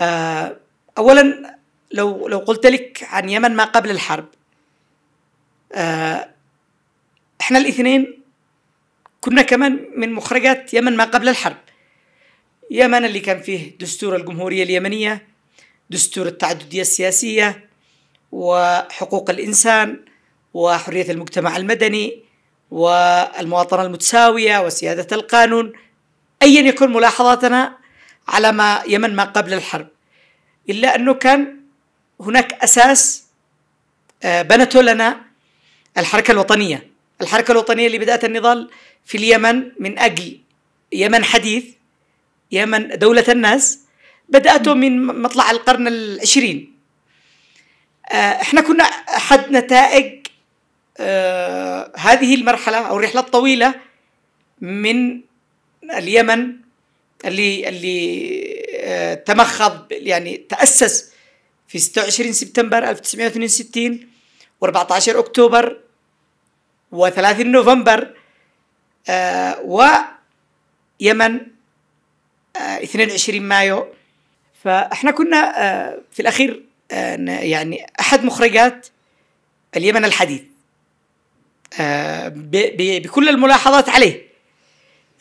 آه، اولا لو لو قلت لك عن يمن ما قبل الحرب آه، احنا الاثنين كنا كمان من مخرجات يمن ما قبل الحرب يمن اللي كان فيه دستور الجمهورية اليمنية دستور التعددية السياسية وحقوق الإنسان وحرية المجتمع المدني والمواطنة المتساوية وسيادة القانون أيا يكن ملاحظاتنا على ما يمن ما قبل الحرب إلا أنه كان هناك أساس آه، بنته لنا الحركة الوطنية الحركة الوطنية اللي بدأت النضال في اليمن من أجل يمن حديث يمن دولة الناس بدأته من مطلع القرن العشرين آه، احنا كنا أحد نتائج آه، هذه المرحلة أو الرحلة الطويلة من اليمن اللي اللي آه، تمخض يعني تأسس في 26 سبتمبر 1962 و14 أكتوبر و30 نوفمبر و يمن 22 مايو فاحنا كنا آه، في الأخير آه، يعني أحد مخرجات اليمن الحديث بكل الملاحظات عليه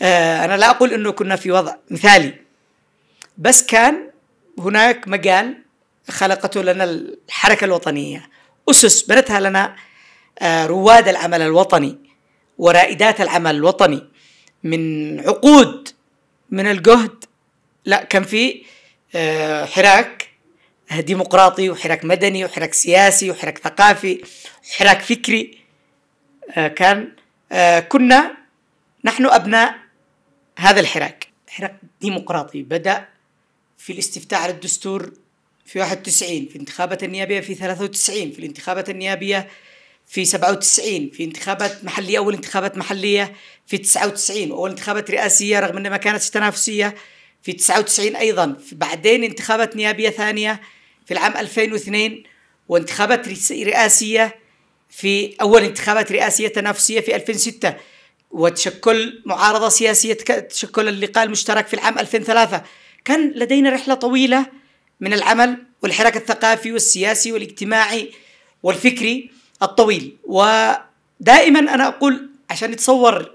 آه، انا لا اقول انه كنا في وضع مثالي بس كان هناك مجال خلقته لنا الحركه الوطنيه اسس بنتها لنا آه، رواد العمل الوطني ورائدات العمل الوطني من عقود من الجهد لا كان في آه، حراك ديمقراطي وحراك مدني وحراك سياسي وحراك ثقافي وحراك فكري كان كنا نحن أبناء هذا الحراك حراك ديمقراطي بدأ في الاستفتاء على الدستور في 91 في انتخابات النيابية في 93 في الانتخابات النيابية في 97 في انتخابات محلية أول انتخابات محلية في 99 وأول انتخابات رئاسية رغم أنها ما كانت تنافسية في 99 أيضا في بعدين انتخابات نيابية ثانية في العام 2002 وانتخابات رئاسية في أول انتخابات رئاسية تنافسية في 2006 وتشكل معارضة سياسية تشكل اللقاء المشترك في العام 2003 كان لدينا رحلة طويلة من العمل والحراك الثقافي والسياسي والاجتماعي والفكري الطويل ودائما أنا أقول عشان نتصور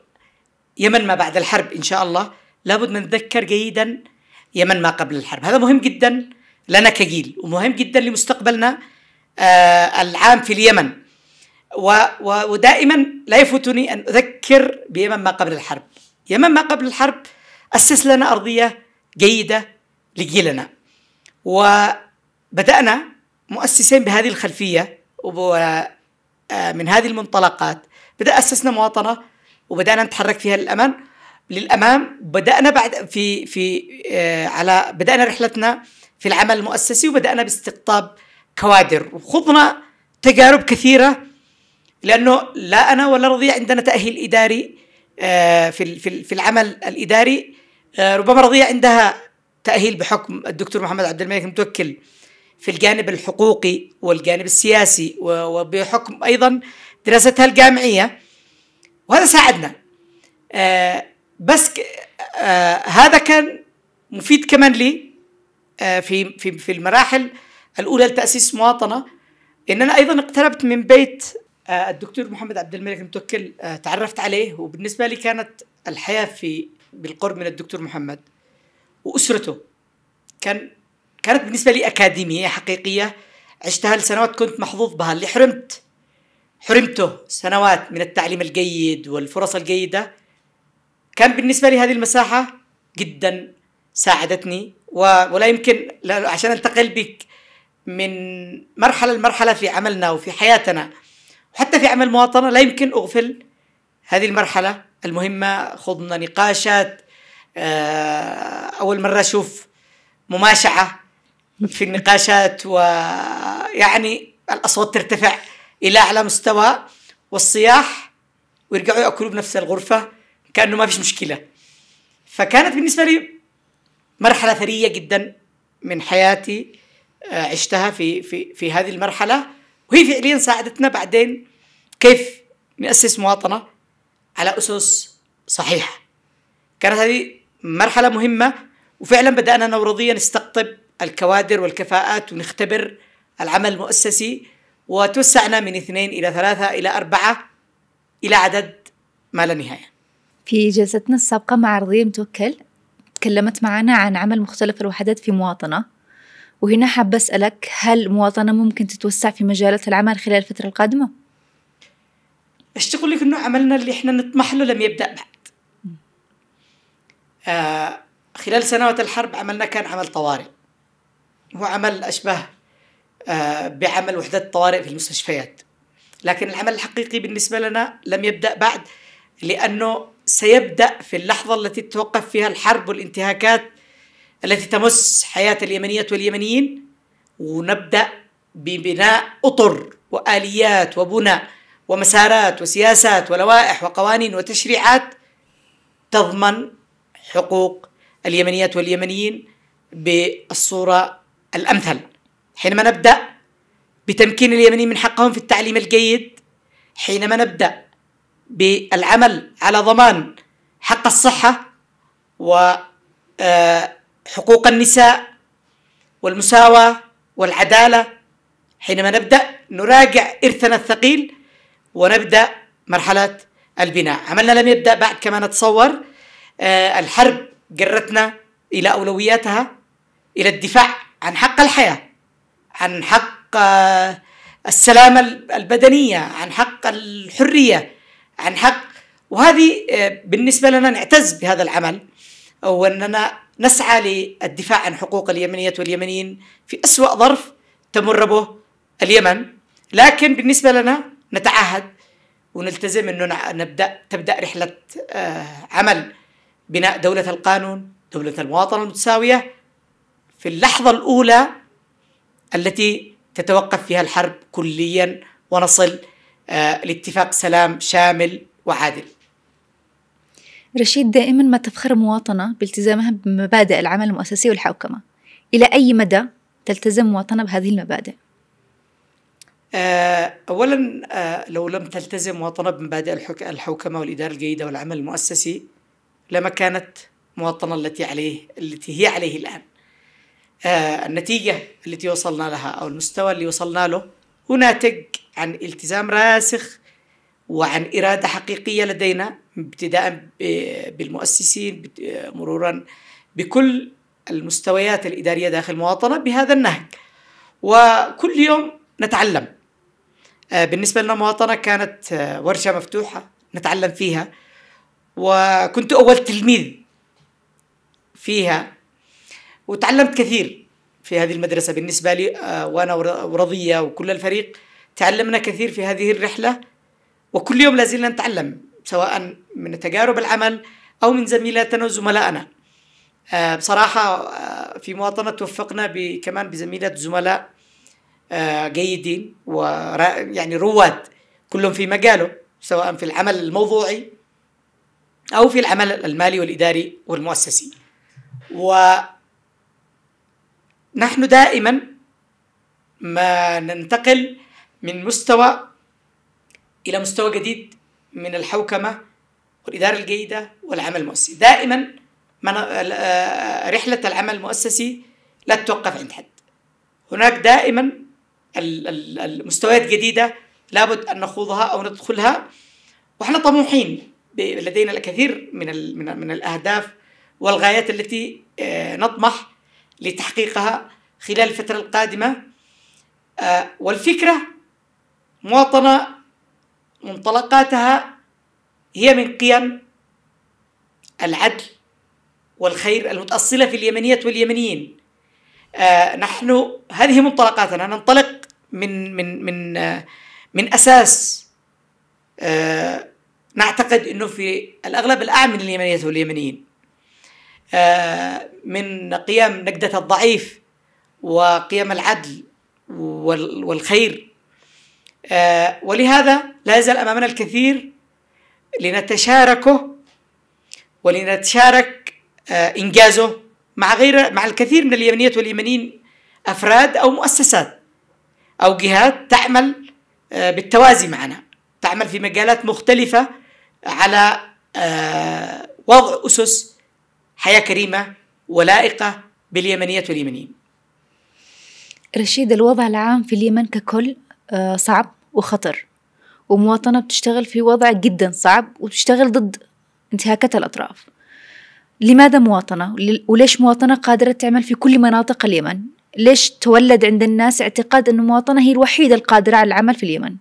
يمن ما بعد الحرب إن شاء الله لابد من نتذكر جيدا يمن ما قبل الحرب هذا مهم جدا لنا كجيل ومهم جدا لمستقبلنا آه، العام في اليمن ودائما لا يفوتني أن أذكر بيمن ما قبل الحرب يمن ما قبل الحرب أسس لنا أرضية جيدة لجيلنا وبدأنا مؤسسين بهذه الخلفية ومن آه، هذه المنطلقات بدأ أسسنا مواطنة وبدأنا نتحرك فيها للأمام للأمام بدأنا بعد في في آه، على بدأنا رحلتنا في العمل المؤسسي وبدأنا باستقطاب كوادر وخضنا تجارب كثيرة لانه لا انا ولا رضيع عندنا تاهيل اداري آه، في في العمل الاداري آه، ربما رضيع عندها تاهيل بحكم الدكتور محمد عبد الملك المتوكل في الجانب الحقوقي والجانب السياسي وبحكم ايضا دراستها الجامعيه وهذا ساعدنا آه، بس هذا كان مفيد كمان لي في في في المراحل الاولى لتاسيس مواطنه ان انا ايضا اقتربت من بيت آه، الدكتور محمد عبد الملك المتوكل آه، تعرفت عليه وبالنسبة لي كانت الحياة في بالقرب من الدكتور محمد وأسرته كان كانت بالنسبة لي أكاديمية حقيقية عشتها لسنوات كنت محظوظ بها اللي حرمت حرمته سنوات من التعليم الجيد والفرص الجيدة كان بالنسبة لي هذه المساحة جدا ساعدتني ولا يمكن عشان انتقل بك من مرحلة لمرحلة في عملنا وفي حياتنا وحتى في عمل مواطنة لا يمكن أغفل هذه المرحلة المهمة خضنا نقاشات آه، أول مرة أشوف مماشعة في النقاشات ويعني الأصوات ترتفع إلى أعلى مستوى والصياح ويرجعوا يأكلوا بنفس الغرفة كأنه ما فيش مشكلة فكانت بالنسبة لي مرحلة ثرية جدا من حياتي آه، عشتها في في في هذه المرحلة وهي فعليا ساعدتنا بعدين كيف نأسس مواطنة على أسس صحيحة كانت هذه مرحلة مهمة وفعلا بدأنا نورضيا نستقطب الكوادر والكفاءات ونختبر العمل المؤسسي وتوسعنا من اثنين إلى ثلاثة إلى أربعة إلى عدد ما لا نهاية في جلستنا السابقة مع رضية متوكل تكلمت معنا عن عمل مختلف الوحدات في مواطنة وهنا حابة أسألك هل مواطنة ممكن تتوسع في مجالات العمل خلال الفترة القادمة؟ ايش تقول لك أنه عملنا اللي إحنا نطمح له لم يبدأ بعد آه خلال سنوات الحرب عملنا كان عمل طوارئ هو عمل أشبه آه بعمل وحدات طوارئ في المستشفيات لكن العمل الحقيقي بالنسبة لنا لم يبدأ بعد لأنه سيبدأ في اللحظة التي توقف فيها الحرب والانتهاكات التي تمس حياة اليمنيات واليمنيين ونبدأ ببناء أطر وآليات وبنى ومسارات وسياسات ولوائح وقوانين وتشريعات تضمن حقوق اليمنيات واليمنيين بالصورة الأمثل حينما نبدأ بتمكين اليمنيين من حقهم في التعليم الجيد حينما نبدأ بالعمل على ضمان حق الصحة و آه، حقوق النساء والمساواه والعداله حينما نبدا نراجع ارثنا الثقيل ونبدا مرحله البناء عملنا لم يبدا بعد كما نتصور آه، الحرب جرتنا الى اولوياتها الى الدفاع عن حق الحياه عن حق آه، السلامه البدنيه عن حق الحريه عن حق وهذه آه، بالنسبه لنا نعتز بهذا العمل وأننا نسعى للدفاع عن حقوق اليمنية واليمنيين في أسوأ ظرف تمر به اليمن لكن بالنسبة لنا نتعهد ونلتزم أنه نبدأ تبدأ رحلة آه، عمل بناء دولة القانون دولة المواطنة المتساوية في اللحظة الأولى التي تتوقف فيها الحرب كليا ونصل آه، لاتفاق سلام شامل وعادل رشيد دائما ما تفخر مواطنة بالتزامها بمبادئ العمل المؤسسي والحوكمة إلى أي مدى تلتزم مواطنة بهذه المبادئ؟ آه، أولا آه، لو لم تلتزم مواطنة بمبادئ الحوكمة والإدارة الجيدة والعمل المؤسسي لما كانت مواطنة التي عليه التي هي عليه الآن آه، النتيجة التي وصلنا لها أو المستوى اللي وصلنا له هو ناتج عن التزام راسخ وعن إرادة حقيقية لدينا ابتداء بالمؤسسين مرورا بكل المستويات الإدارية داخل المواطنة بهذا النهج وكل يوم نتعلم آه، بالنسبة لنا المواطنه كانت آه، ورشة مفتوحة نتعلم فيها وكنت أول تلميذ فيها وتعلمت كثير في هذه المدرسة بالنسبة لي آه، وأنا ورضية وكل الفريق تعلمنا كثير في هذه الرحلة وكل يوم لازلنا نتعلم سواء من تجارب العمل أو من زميلاتنا وزملائنا آه، بصراحة آه، في مواطنة توفقنا كمان بزميلات زملاء آه، جيدين و يعني رواد كلهم في مجاله سواء في العمل الموضوعي أو في العمل المالي والإداري والمؤسسي ونحن دائما ما ننتقل من مستوى إلى مستوى جديد من الحوكمه والاداره الجيده والعمل المؤسسي دائما من آه، رحله العمل المؤسسي لا تتوقف عند حد هناك دائما المستويات جديده لابد ان نخوضها او ندخلها واحنا طموحين لدينا الكثير من من الاهداف والغايات التي آه، نطمح لتحقيقها خلال الفتره القادمه آه، والفكره مواطنه منطلقاتها هي من قيم العدل والخير المتأصلة في اليمنية واليمنيين آه نحن هذه منطلقاتنا ننطلق من من من آه من أساس آه نعتقد أنه في الأغلب الأعم من اليمنية واليمنيين آه من قيم نجدة الضعيف وقيم العدل والخير آه، ولهذا لا يزال امامنا الكثير لنتشاركه ولنتشارك آه، انجازه مع غير مع الكثير من اليمنيات واليمنيين افراد او مؤسسات او جهات تعمل آه، بالتوازي معنا تعمل في مجالات مختلفه على وضع اسس حياه كريمه ولائقه باليمنيات واليمنيين رشيد الوضع العام في اليمن ككل آه، صعب وخطر ومواطنة بتشتغل في وضع جدا صعب وبتشتغل ضد انتهاكات الأطراف لماذا مواطنة؟ وليش مواطنة قادرة تعمل في كل مناطق اليمن؟ ليش تولد عند الناس اعتقاد أن مواطنة هي الوحيدة القادرة على العمل في اليمن؟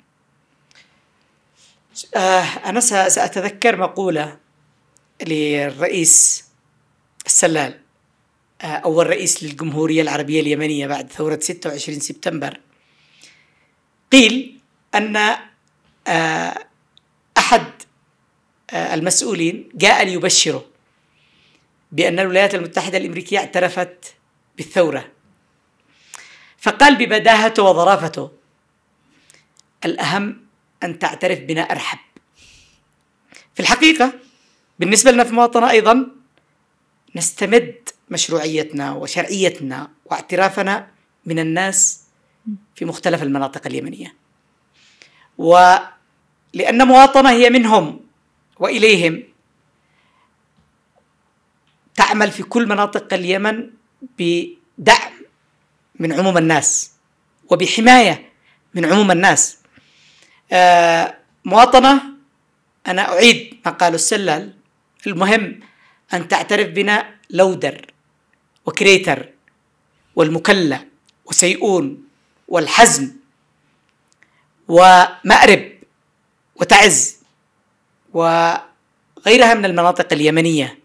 آه، أنا سأتذكر مقولة للرئيس السلال آه، أول رئيس للجمهورية العربية اليمنية بعد ثورة 26 سبتمبر قيل أن آه، أحد آه، المسؤولين جاء ليبشره بأن الولايات المتحدة الأمريكية اعترفت بالثورة فقال ببداهته وظرافته الأهم أن تعترف بنا أرحب في الحقيقة بالنسبة لنا في مواطنة أيضا نستمد مشروعيتنا وشرعيتنا واعترافنا من الناس في مختلف المناطق اليمنيه ولان مواطنه هي منهم واليهم تعمل في كل مناطق اليمن بدعم من عموم الناس وبحمايه من عموم الناس آه، مواطنه انا اعيد ما قاله السلال المهم ان تعترف بنا لودر وكريتر والمكلا وسيئون والحزم ومأرب وتعز وغيرها من المناطق اليمنية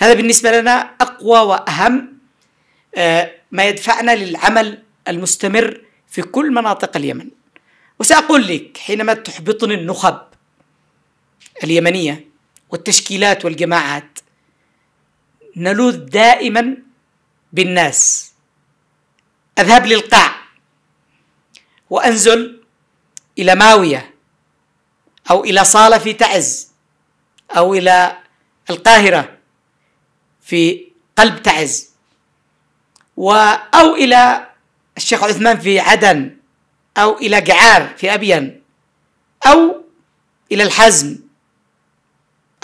هذا بالنسبة لنا أقوى وأهم آه، ما يدفعنا للعمل المستمر في كل مناطق اليمن وسأقول لك حينما تحبطني النخب اليمنية والتشكيلات والجماعات نلوذ دائما بالناس أذهب للقاع وأنزل إلى ماوية أو إلى صالة في تعز أو إلى القاهرة في قلب تعز و أو إلى الشيخ عثمان في عدن أو إلى قعار في أبين أو إلى الحزم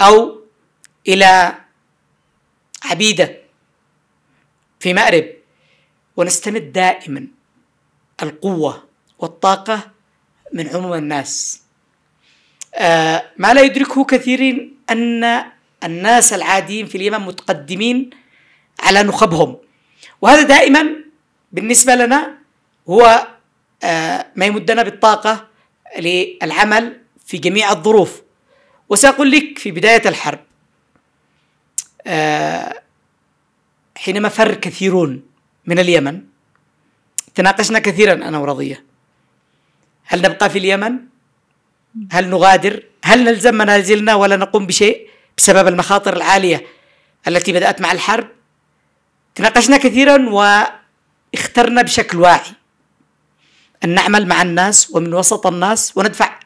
أو إلى عبيدة في مأرب ونستمد دائما القوة والطاقة من عموم الناس آه، ما لا يدركه كثيرين أن الناس العاديين في اليمن متقدمين على نخبهم وهذا دائما بالنسبة لنا هو آه، ما يمدنا بالطاقة للعمل في جميع الظروف وسأقول لك في بداية الحرب آه، حينما فر كثيرون من اليمن تناقشنا كثيرا أنا ورضية هل نبقى في اليمن هل نغادر هل نلزم منازلنا ولا نقوم بشيء بسبب المخاطر العالية التي بدأت مع الحرب تناقشنا كثيرا واخترنا بشكل واعي أن نعمل مع الناس ومن وسط الناس وندفع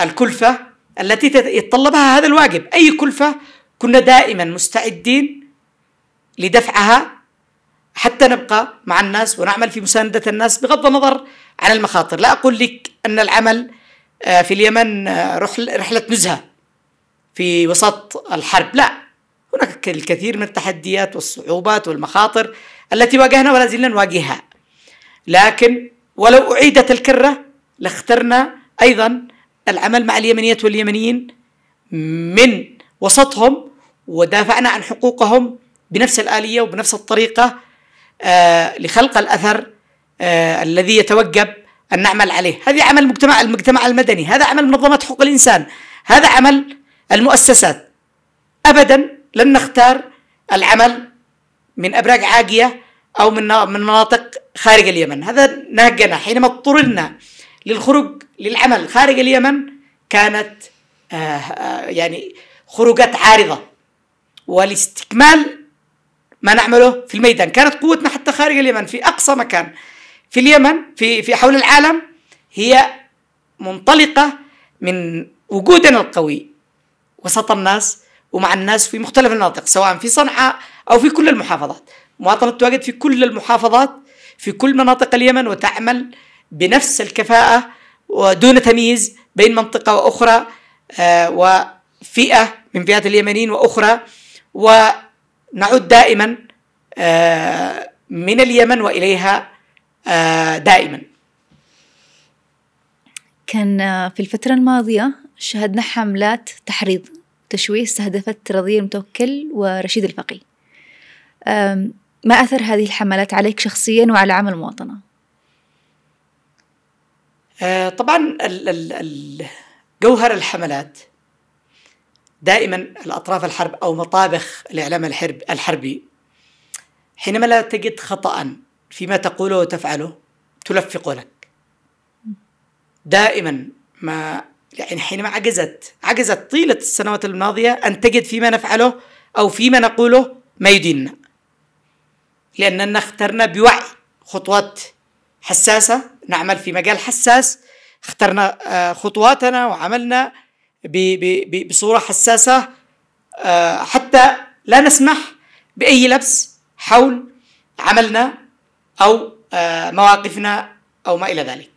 الكلفة التي يتطلبها هذا الواجب أي كلفة كنا دائما مستعدين لدفعها حتى نبقى مع الناس ونعمل في مساندة الناس بغض النظر عن المخاطر لا أقول لك أن العمل آه، في اليمن آه، رحلة نزهة في وسط الحرب لا هناك الكثير من التحديات والصعوبات والمخاطر التي واجهنا ولا زلنا نواجهها لكن ولو أعيدت الكرة لاخترنا أيضا العمل مع اليمنيات واليمنيين من وسطهم ودافعنا عن حقوقهم بنفس الآلية وبنفس الطريقة آه، لخلق الأثر آه الذي يتوجب أن نعمل عليه هذا عمل مجتمع المجتمع المدني هذا عمل منظمات حقوق الإنسان هذا عمل المؤسسات أبدا لن نختار العمل من أبراج عاجية أو من من مناطق خارج اليمن هذا نهجنا حينما اضطررنا للخروج للعمل خارج اليمن كانت آه, آه، يعني خروجات عارضة ولاستكمال ما نعمله في الميدان كانت قوتنا حتى خارج اليمن في أقصى مكان في اليمن في في حول العالم هي منطلقه من وجودنا القوي وسط الناس ومع الناس في مختلف المناطق سواء في صنعاء او في كل المحافظات مواطنه تواجد في كل المحافظات في كل مناطق اليمن وتعمل بنفس الكفاءه ودون تمييز بين منطقه واخرى آه، وفئه من فئات اليمنيين واخرى ونعود دائما آه، من اليمن واليها دائما كان آه، في الفترة الماضية شهدنا حملات تحريض تشويه استهدفت رضي المتوكل ورشيد الفقي ما أثر هذه الحملات عليك شخصيا وعلى عمل المواطنة؟ آه، طبعا جوهر الحملات دائما الأطراف الحرب أو مطابخ الإعلام الحرب الحربي حينما لا تجد خطأ فيما تقوله وتفعله تلفق لك دائما ما يعني حينما عجزت عجزت طيلة السنوات الماضية أن تجد فيما نفعله أو فيما نقوله ما يديننا لأننا اخترنا بوعي خطوات حساسة نعمل في مجال حساس اخترنا آه، خطواتنا وعملنا بصورة حساسة آه، حتى لا نسمح بأي لبس حول عملنا أو آه، مواقفنا أو ما إلى ذلك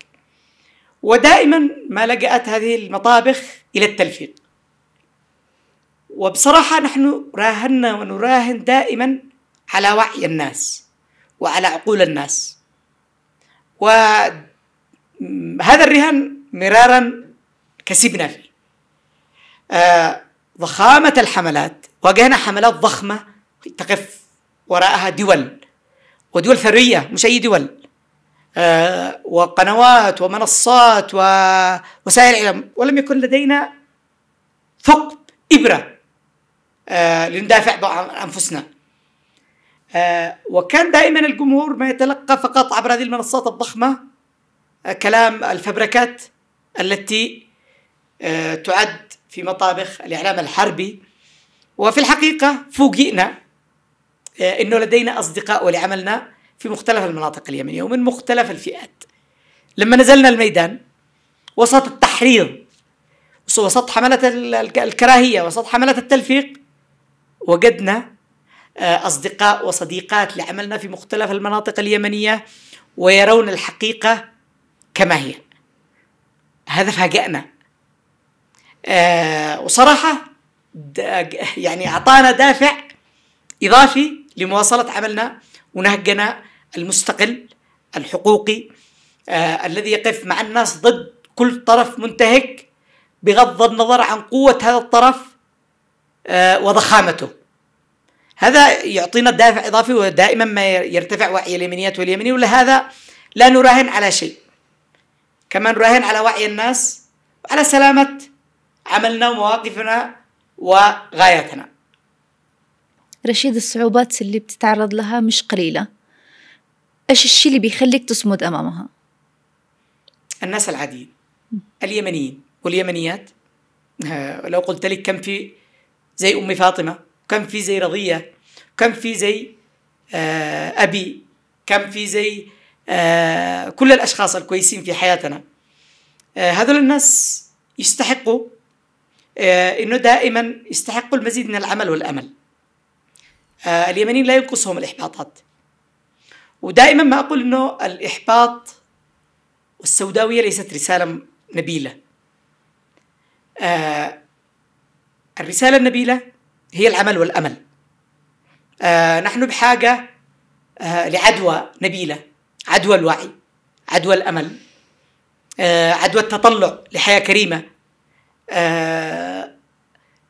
ودائما ما لجأت هذه المطابخ إلى التلفيق وبصراحة نحن راهنا ونراهن دائما على وعي الناس وعلى عقول الناس وهذا الرهان مرارا كسبنا فيه آه ضخامة الحملات واجهنا حملات ضخمة تقف وراءها دول ودول ثريه مش اي دول آه وقنوات ومنصات ووسائل اعلام ولم يكن لدينا ثقب ابره آه لندافع عن انفسنا آه وكان دائما الجمهور ما يتلقى فقط عبر هذه المنصات الضخمه آه، كلام الفبركات التي آه، تعد في مطابخ الاعلام الحربي وفي الحقيقه فوجئنا آه، انه لدينا اصدقاء ولعملنا في مختلف المناطق اليمنيه ومن مختلف الفئات. لما نزلنا الميدان وسط التحريض وسط حمله الكراهيه وسط حمله التلفيق وجدنا آه، اصدقاء وصديقات لعملنا في مختلف المناطق اليمنيه ويرون الحقيقه كما هي. هذا فاجأنا. آه، وصراحه يعني اعطانا دافع اضافي لمواصلة عملنا ونهجنا المستقل الحقوقي آه الذي يقف مع الناس ضد كل طرف منتهك بغض النظر عن قوة هذا الطرف آه وضخامته هذا يعطينا دافع إضافي ودائما ما يرتفع وعي اليمنيات واليمني ولهذا لا نراهن على شيء كما نراهن على وعي الناس وعلى سلامة عملنا ومواقفنا وغايتنا رشيد الصعوبات اللي بتتعرض لها مش قليلة إيش الشيء اللي بيخليك تصمد أمامها؟ الناس العاديين اليمنيين واليمنيات آه، لو قلت لك كم في زي أمي فاطمة كم في زي رضية كم في زي آه، أبي كم في زي آه، كل الأشخاص الكويسين في حياتنا هذول الناس يستحقوا انه دائما يستحقوا المزيد من العمل والامل آه، اليمنيين لا ينقصهم الإحباطات ودائما ما أقول أنه الإحباط والسوداوية ليست رسالة نبيلة آه، الرسالة النبيلة هي العمل والأمل آه، نحن بحاجة لعدوى نبيلة عدوى الوعي عدوى الأمل عدوى التطلع لحياة كريمة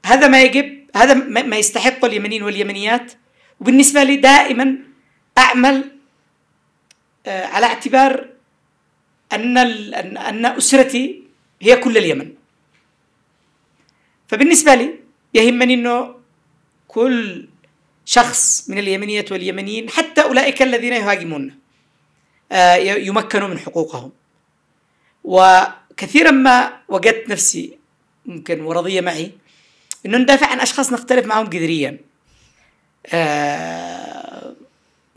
هذا ما يجب هذا ما يستحق اليمنيين واليمنيات وبالنسبة لي دائما أعمل آه، على اعتبار أن أن أسرتي هي كل اليمن فبالنسبة لي يهمني أنه كل شخص من اليمنية واليمنيين حتى أولئك الذين يهاجمون آه، يمكنوا من حقوقهم وكثيرا ما وجدت نفسي ممكن ورضية معي أنه ندافع عن أشخاص نختلف معهم قدريا آه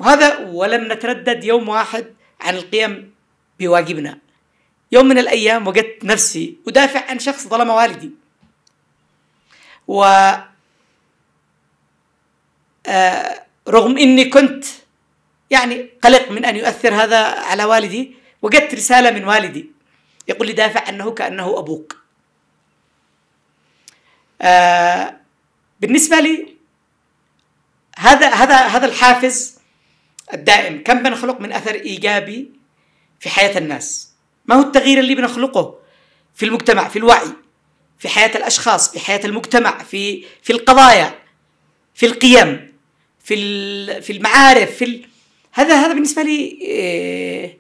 هذا ولم نتردد يوم واحد عن القيام بواجبنا يوم من الأيام وجدت نفسي أدافع عن شخص ظلم والدي و آه رغم أني كنت يعني قلق من أن يؤثر هذا على والدي وجدت رسالة من والدي يقول لي دافع عنه كأنه أبوك آه بالنسبة لي هذا هذا هذا الحافز الدائم كم بنخلق من اثر ايجابي في حياه الناس ما هو التغيير اللي بنخلقه في المجتمع في الوعي في حياه الاشخاص في حياه المجتمع في في القضايا في القيم في في المعارف في ال... هذا هذا بالنسبه لي آه،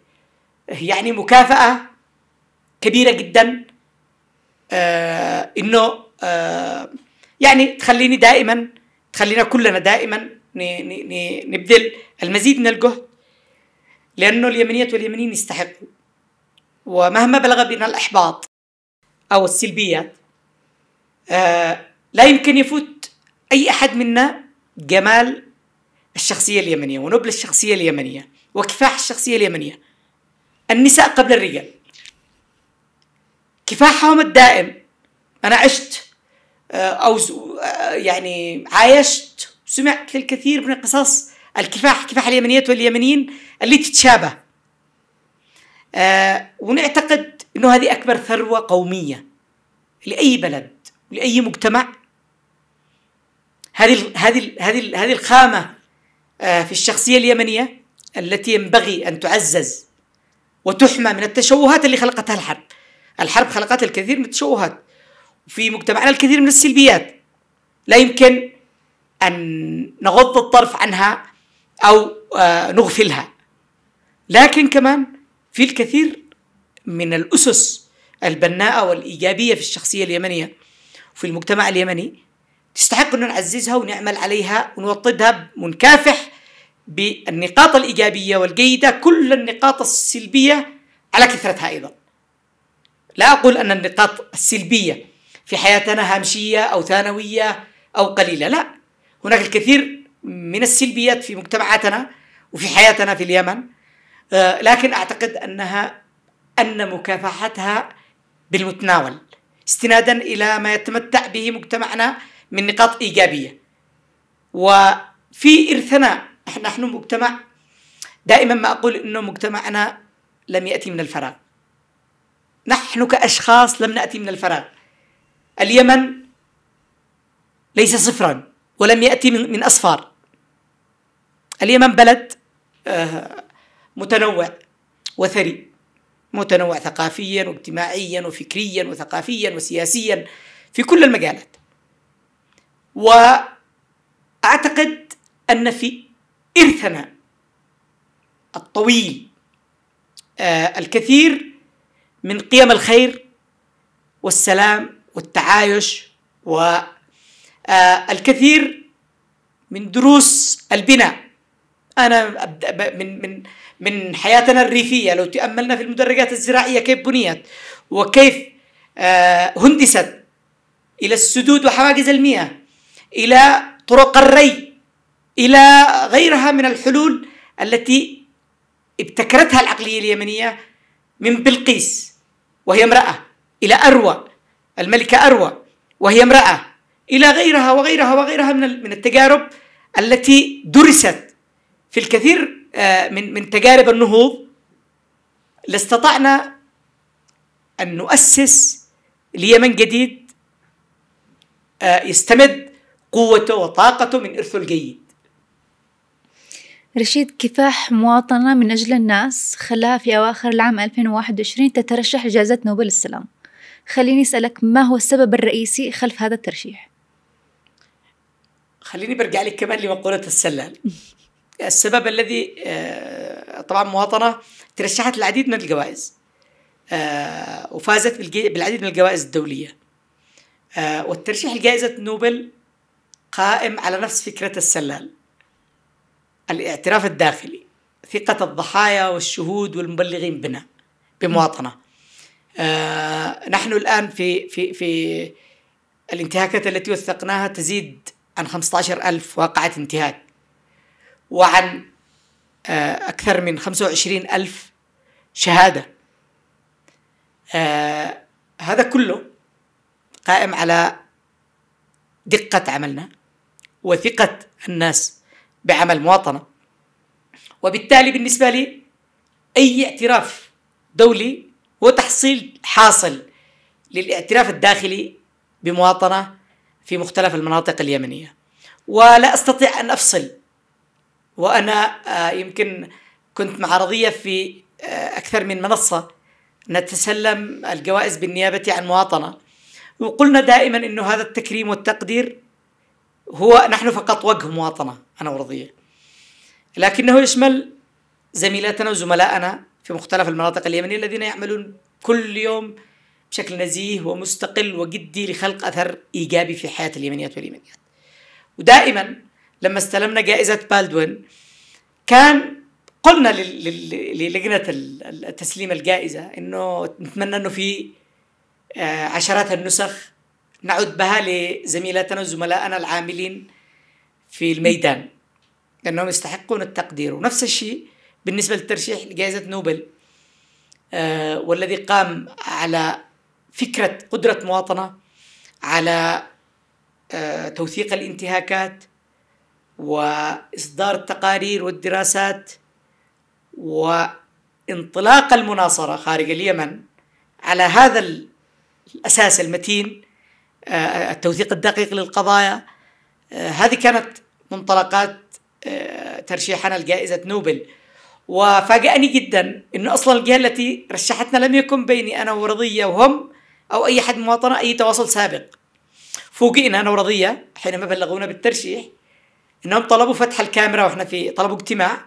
يعني مكافاه كبيره جدا آه، انه آه، يعني تخليني دائما خلينا كلنا دائما نبذل المزيد من الجهد لأنه اليمنية واليمنيين يستحقوا ومهما بلغ بنا الإحباط أو السلبيات آه، لا يمكن يفوت أي أحد منا جمال الشخصية اليمنية ونبل الشخصية اليمنية وكفاح الشخصية اليمنية النساء قبل الرجال كفاحهم الدائم أنا عشت آه، او آه، يعني عايشت سمعت الكثير من قصص الكفاح كفاح اليمنيات واليمنيين اللي تتشابه آه، ونعتقد انه هذه اكبر ثروه قوميه لاي بلد لاي مجتمع هذه هذه هذه هذه الخامه في الشخصيه اليمنيه التي ينبغي ان تعزز وتحمى من التشوهات اللي خلقتها الحرب الحرب خلقت الكثير من التشوهات في مجتمعنا الكثير من السلبيات لا يمكن أن نغض الطرف عنها أو آه، نغفلها لكن كمان في الكثير من الأسس البناءة والإيجابية في الشخصية اليمنية في المجتمع اليمني تستحق أن نعززها ونعمل عليها ونوطدها ونكافح بالنقاط الإيجابية والجيدة كل النقاط السلبية على كثرتها أيضا لا أقول أن النقاط السلبية في حياتنا هامشيه او ثانويه او قليله لا هناك الكثير من السلبيات في مجتمعاتنا وفي حياتنا في اليمن آه، لكن اعتقد انها ان مكافحتها بالمتناول استنادا الى ما يتمتع به مجتمعنا من نقاط ايجابيه وفي ارثنا نحن مجتمع دائما ما اقول انه مجتمعنا لم ياتي من الفراغ نحن كاشخاص لم ناتي من الفراغ اليمن ليس صفرا ولم يأتي من, أصفار اليمن بلد آه، متنوع وثري متنوع ثقافيا واجتماعيا وفكريا وثقافيا وسياسيا في كل المجالات وأعتقد أن في إرثنا الطويل آه، الكثير من قيم الخير والسلام والتعايش والكثير آه، من دروس البناء انا من من من حياتنا الريفيه لو تاملنا في المدرجات الزراعيه كيف بنيت وكيف آه، هندست الى السدود وحواجز المياه الى طرق الري الى غيرها من الحلول التي ابتكرتها العقليه اليمنيه من بلقيس وهي امراه الى اروى الملكة أروى وهي امرأة إلى غيرها وغيرها وغيرها من من التجارب التي درست في الكثير آه، من من تجارب النهوض لاستطعنا أن نؤسس ليمن جديد آه، يستمد قوته وطاقته من إرثه الجيد رشيد كفاح مواطنة من أجل الناس خلاها في أواخر العام 2021 تترشح لجائزة نوبل السلام خليني أسألك ما هو السبب الرئيسي خلف هذا الترشيح؟ خليني برجع لك كمان لمقولة السلال السبب الذي آه، طبعا مواطنة ترشحت العديد من الجوائز آه، وفازت بالعديد من الجوائز الدولية آه، والترشيح لجائزة نوبل قائم على نفس فكرة السلال الاعتراف الداخلي ثقة الضحايا والشهود والمبلغين بنا بمواطنة آه، نحن الآن في في في الانتهاكات التي وثقناها تزيد عن 15 ألف واقعة انتهاك وعن آه، أكثر من 25 ألف شهادة آه، هذا كله قائم على دقة عملنا وثقة الناس بعمل مواطنة وبالتالي بالنسبة لي أي اعتراف دولي هو تحصيل حاصل للاعتراف الداخلي بمواطنة في مختلف المناطق اليمنية ولا أستطيع أن أفصل وأنا آه، يمكن كنت معرضية في آه، أكثر من منصة نتسلم الجوائز بالنيابة عن مواطنة وقلنا دائما أنه هذا التكريم والتقدير هو نحن فقط وجه مواطنة أنا ورضية لكنه يشمل زميلاتنا وزملائنا في مختلف المناطق اليمنية الذين يعملون كل يوم بشكل نزيه ومستقل وجدي لخلق أثر إيجابي في حياة اليمنيات واليمنيات ودائما لما استلمنا جائزة بالدوين كان قلنا للجنة التسليم الجائزة إنه نتمنى إنه في آه، عشرات النسخ نعود بها لزميلاتنا وزملائنا العاملين في الميدان لأنهم يستحقون التقدير ونفس الشيء بالنسبة للترشيح لجائزة نوبل آه، والذي قام على فكرة قدرة مواطنة على آه، توثيق الانتهاكات وإصدار التقارير والدراسات وانطلاق المناصرة خارج اليمن على هذا الأساس المتين آه، التوثيق الدقيق للقضايا هذه كانت منطلقات ترشيحنا لجائزة نوبل وفاجأني جدا أن أصلا الجهة التي رشحتنا لم يكن بيني أنا ورضية وهم أو أي حد مواطنة أي تواصل سابق فوجئنا أنا ورضية حينما بلغونا بالترشيح أنهم طلبوا فتح الكاميرا وإحنا في طلبوا اجتماع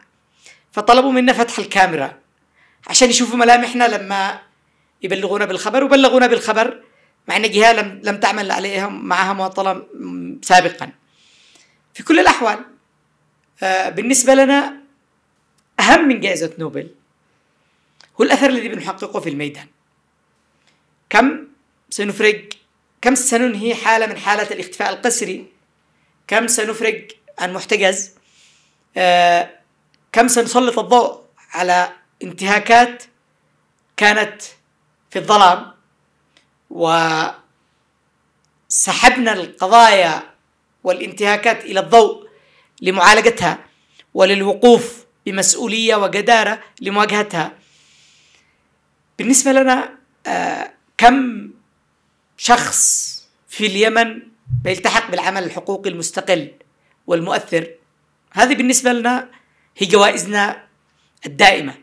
فطلبوا منا فتح الكاميرا عشان يشوفوا ملامحنا لما يبلغونا بالخبر وبلغونا بالخبر مع ان جهه لم لم تعمل عليهم معها معطله سابقا في كل الاحوال آه، بالنسبه لنا أهم من جائزة نوبل هو الأثر الذي بنحققه في الميدان كم سنفرج كم سننهي حالة من حالة الاختفاء القسري كم سنفرج عن محتجز آه، كم سنسلط الضوء على انتهاكات كانت في الظلام وسحبنا القضايا والانتهاكات الى الضوء لمعالجتها وللوقوف بمسؤوليه وجداره لمواجهتها بالنسبه لنا آه، كم شخص في اليمن بيلتحق بالعمل الحقوقي المستقل والمؤثر هذه بالنسبة لنا هي جوائزنا الدائمة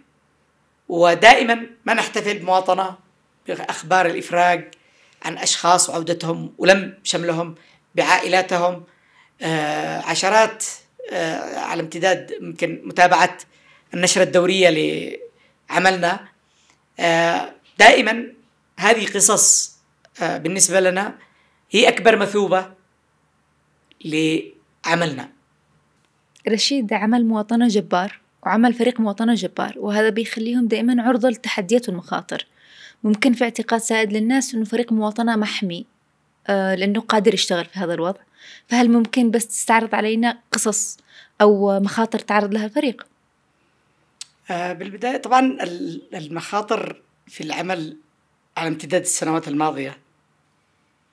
ودائما ما نحتفل بمواطنة بأخبار الإفراج عن أشخاص وعودتهم ولم شملهم بعائلاتهم آه، عشرات آه، على امتداد يمكن متابعه النشره الدوريه لعملنا آه، دائما هذه قصص آه، بالنسبه لنا هي اكبر مثوبه لعملنا رشيد عمل مواطنه جبار وعمل فريق مواطنه جبار وهذا بيخليهم دائما عرضه للتحديات والمخاطر ممكن في اعتقاد سائد للناس انه فريق مواطنه محمي لانه قادر يشتغل في هذا الوضع فهل ممكن بس تستعرض علينا قصص أو مخاطر تعرض لها الفريق؟ آه، بالبداية طبعا المخاطر في العمل على امتداد السنوات الماضية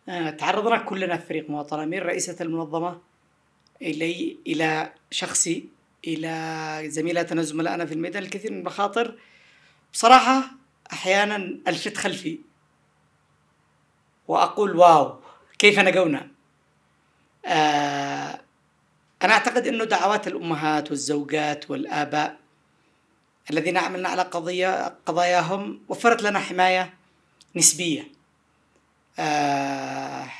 آه، تعرضنا كلنا في فريق مواطنة من رئيسة المنظمة إلي إلى شخصي إلى زميلاتنا زملائنا في الميدان الكثير من المخاطر بصراحة أحيانا ألفت خلفي وأقول واو كيف نجونا آه، أنا أعتقد أنه دعوات الأمهات والزوجات والآباء الذين عملنا على قضية قضاياهم وفرت لنا حماية نسبية آه،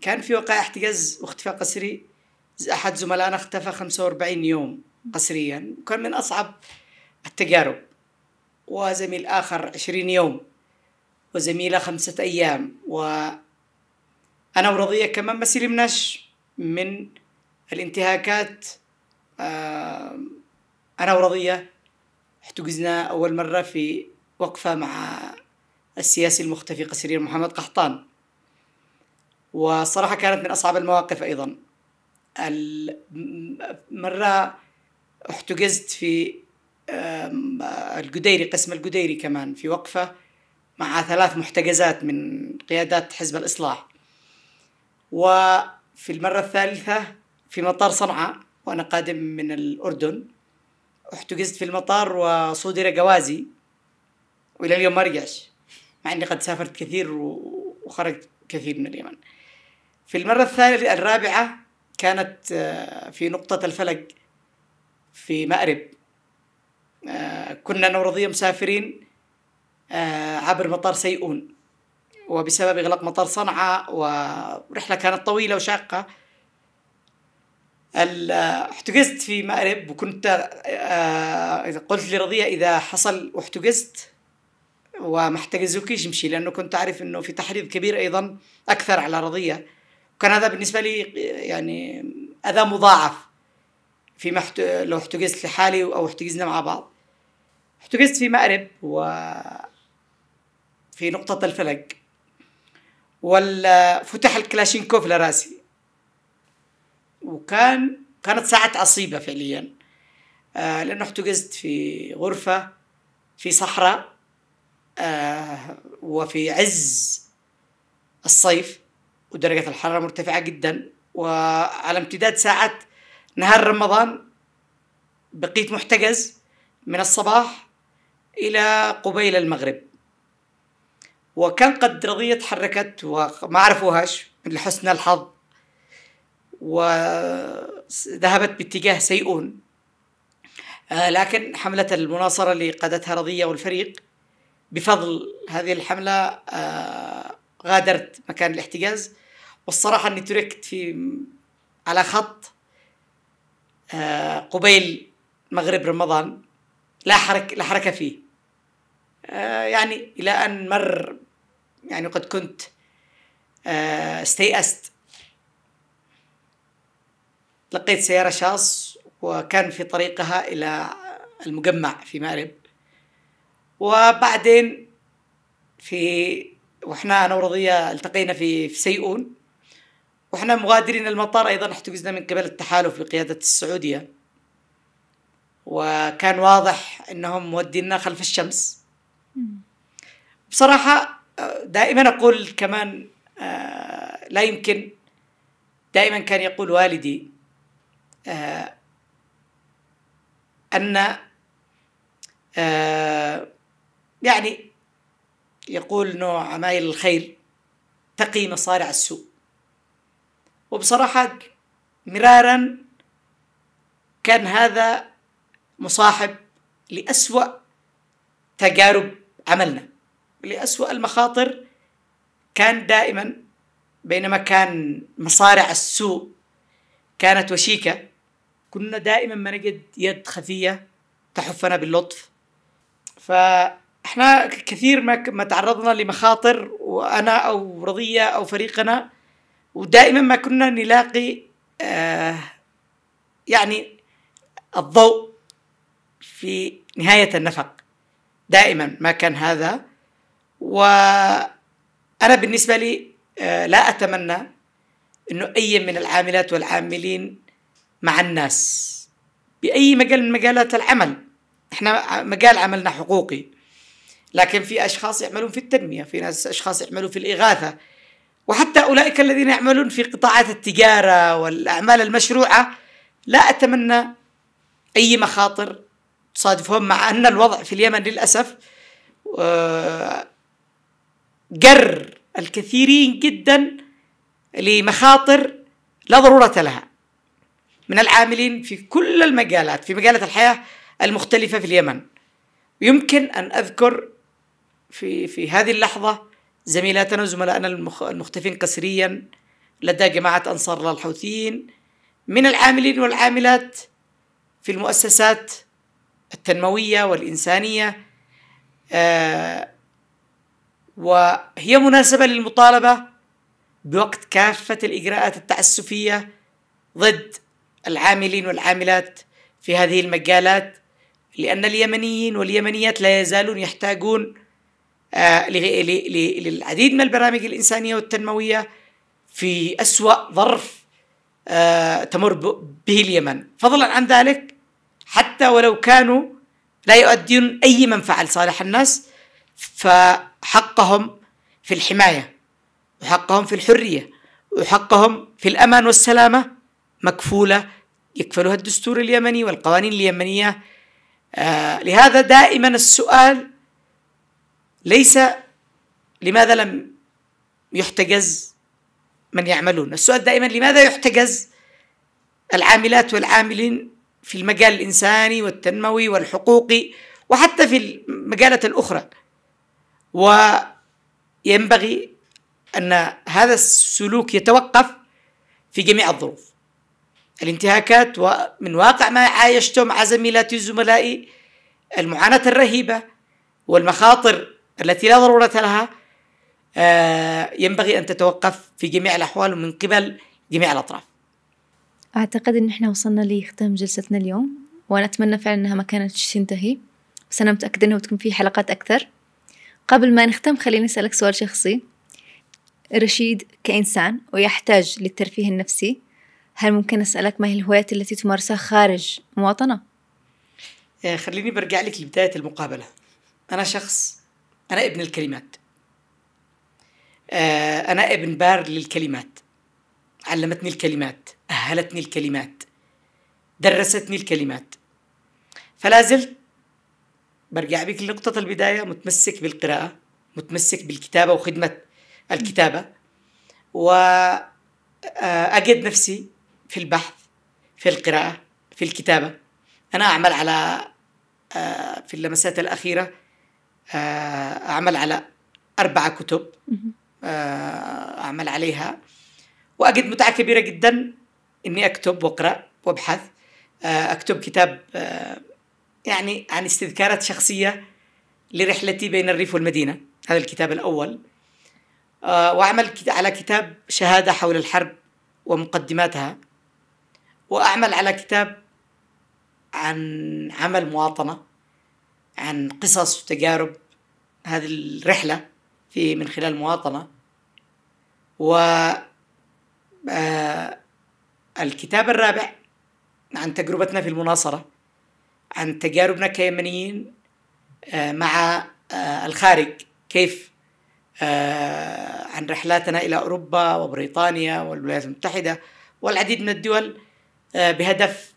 كان في وقائع احتجاز واختفاء قسري أحد زملائنا اختفى 45 يوم قسريا وكان من أصعب التجارب وزميل آخر 20 يوم وزميلة خمسة أيام وأنا ورضية كمان ما سلمناش من الانتهاكات أنا آه، ورضية احتجزنا أول مرة في وقفة مع السياسي المختفي قسرير محمد قحطان وصراحة كانت من أصعب المواقف أيضا مرة احتجزت في القديري قسم القديري كمان في وقفة مع ثلاث محتجزات من قيادات حزب الإصلاح و في المرة الثالثة في مطار صنعاء وأنا قادم من الأردن احتجزت في المطار وصدر جوازي وإلى اليوم ما رجعش مع أني قد سافرت كثير وخرجت كثير من اليمن في المرة الثالثة الرابعة كانت آه، في نقطة الفلق في مأرب آه، كنا أنا مسافرين آه، عبر مطار سيئون وبسبب إغلاق مطار صنعاء ورحلة كانت طويلة وشاقة احتجزت في مأرب وكنت آه، إذا قلت لرضية إذا حصل واحتجزت وما احتجزوكيش امشي لأنه كنت أعرف أنه في تحريض كبير أيضا أكثر على رضية وكان هذا بالنسبة لي يعني أذى مضاعف في محت... لو احتجزت لحالي أو احتجزنا مع بعض احتجزت في مأرب و في نقطة الفلق ولا فتح الكلاشينكوف لراسي وكان كانت ساعة عصيبة فعليا آه لأنه احتجزت في غرفة في صحراء آه وفي عز الصيف ودرجة الحرارة مرتفعة جدا وعلى امتداد ساعات نهار رمضان بقيت محتجز من الصباح إلى قبيل المغرب وكان قد رضية تحركت وما عرفوهاش من لحسن الحظ وذهبت باتجاه سيئون آه، لكن حملة المناصرة اللي قادتها رضية والفريق بفضل هذه الحملة آه، غادرت مكان الاحتجاز والصراحة أني تركت في على خط آه، قبيل مغرب رمضان لا حركة لا حركة فيه يعني إلى أن مر يعني قد كنت آه، استيأست لقيت سيارة شاص وكان في طريقها إلى المجمع في مأرب وبعدين في واحنا انا ورضيه التقينا في في سيئون واحنا مغادرين المطار ايضا احتجزنا من قبل التحالف بقياده السعوديه وكان واضح انهم مودينا خلف الشمس بصراحه دائما أقول كمان آه، لا يمكن دائما كان يقول والدي آه، أن آه، يعني يقول نوع عمايل الخير تقي مصارع السوء وبصراحة مرارا كان هذا مصاحب لأسوأ تجارب عملنا لأسوأ المخاطر كان دائما بينما كان مصارع السوء كانت وشيكة كنا دائما ما نجد يد خفية تحفنا باللطف فاحنا كثير ما ما تعرضنا لمخاطر وانا او رضيه او فريقنا ودائما ما كنا نلاقي آه يعني الضوء في نهايه النفق دائما ما كان هذا وأنا بالنسبة لي آه، لا أتمنى أنه أي من العاملات والعاملين مع الناس بأي مجال من مجالات العمل احنا مجال عملنا حقوقي لكن في أشخاص يعملون في التنمية في ناس أشخاص يعملون في الإغاثة وحتى أولئك الذين يعملون في قطاعات التجارة والأعمال المشروعة لا أتمنى أي مخاطر تصادفهم مع أن الوضع في اليمن للأسف آه، جر الكثيرين جدا لمخاطر لا ضرورة لها من العاملين في كل المجالات في مجالات الحياة المختلفة في اليمن يمكن أن أذكر في في هذه اللحظة زميلاتنا وزملائنا المختفين قسريا لدى جماعة أنصار الله الحوثيين من العاملين والعاملات في المؤسسات التنموية والإنسانية آه وهي مناسبة للمطالبة بوقت كافة الإجراءات التعسفية ضد العاملين والعاملات في هذه المجالات لأن اليمنيين واليمنيات لا يزالون يحتاجون آه، للعديد من البرامج الإنسانية والتنموية في أسوأ ظرف آه، تمر به اليمن فضلا عن ذلك حتى ولو كانوا لا يؤدون أي منفعة لصالح الناس ف حقهم في الحماية وحقهم في الحرية وحقهم في الأمان والسلامة مكفولة يكفلها الدستور اليمني والقوانين اليمنية آه لهذا دائما السؤال ليس لماذا لم يحتجز من يعملون السؤال دائما لماذا يحتجز العاملات والعاملين في المجال الإنساني والتنموي والحقوقي وحتى في المجالات الأخرى وينبغي أن هذا السلوك يتوقف في جميع الظروف الانتهاكات ومن واقع ما عايشته مع زميلاتي وزملائي المعاناة الرهيبة والمخاطر التي لا ضرورة لها آه، ينبغي أن تتوقف في جميع الأحوال ومن قبل جميع الأطراف أعتقد أن احنا وصلنا لختام جلستنا اليوم وأنا أتمنى فعلا أنها ما كانتش تنتهي بس أنا متأكدة أنها بتكون في حلقات أكثر قبل ما نختم خليني أسألك سؤال شخصي رشيد كإنسان ويحتاج للترفيه النفسي هل ممكن أسألك ما هي الهوايات التي تمارسها خارج مواطنة؟ آه، خليني برجع لك لبداية المقابلة أنا شخص أنا ابن الكلمات آه، أنا ابن بار للكلمات علمتني الكلمات أهلتني الكلمات درستني الكلمات فلا زلت برجع بك لنقطة البداية متمسك بالقراءة متمسك بالكتابة وخدمة الكتابة وأجد آه، نفسي في البحث في القراءة في الكتابة أنا أعمل على آه، في اللمسات الأخيرة آه، أعمل على أربعة كتب أعمل عليها وأجد متعة كبيرة جدا إني أكتب وأقرأ وأبحث أكتب كتاب يعني عن استذكارات شخصية لرحلتي بين الريف والمدينة هذا الكتاب الأول آه، وأعمل على كتاب شهادة حول الحرب ومقدماتها وأعمل على كتاب عن عمل مواطنة عن قصص وتجارب هذه الرحلة في من خلال مواطنة و آه، الكتاب الرابع عن تجربتنا في المناصرة عن تجاربنا كيمنيين آه، مع آه، الخارج كيف آه، عن رحلاتنا إلى أوروبا وبريطانيا والولايات المتحدة والعديد من الدول بهدف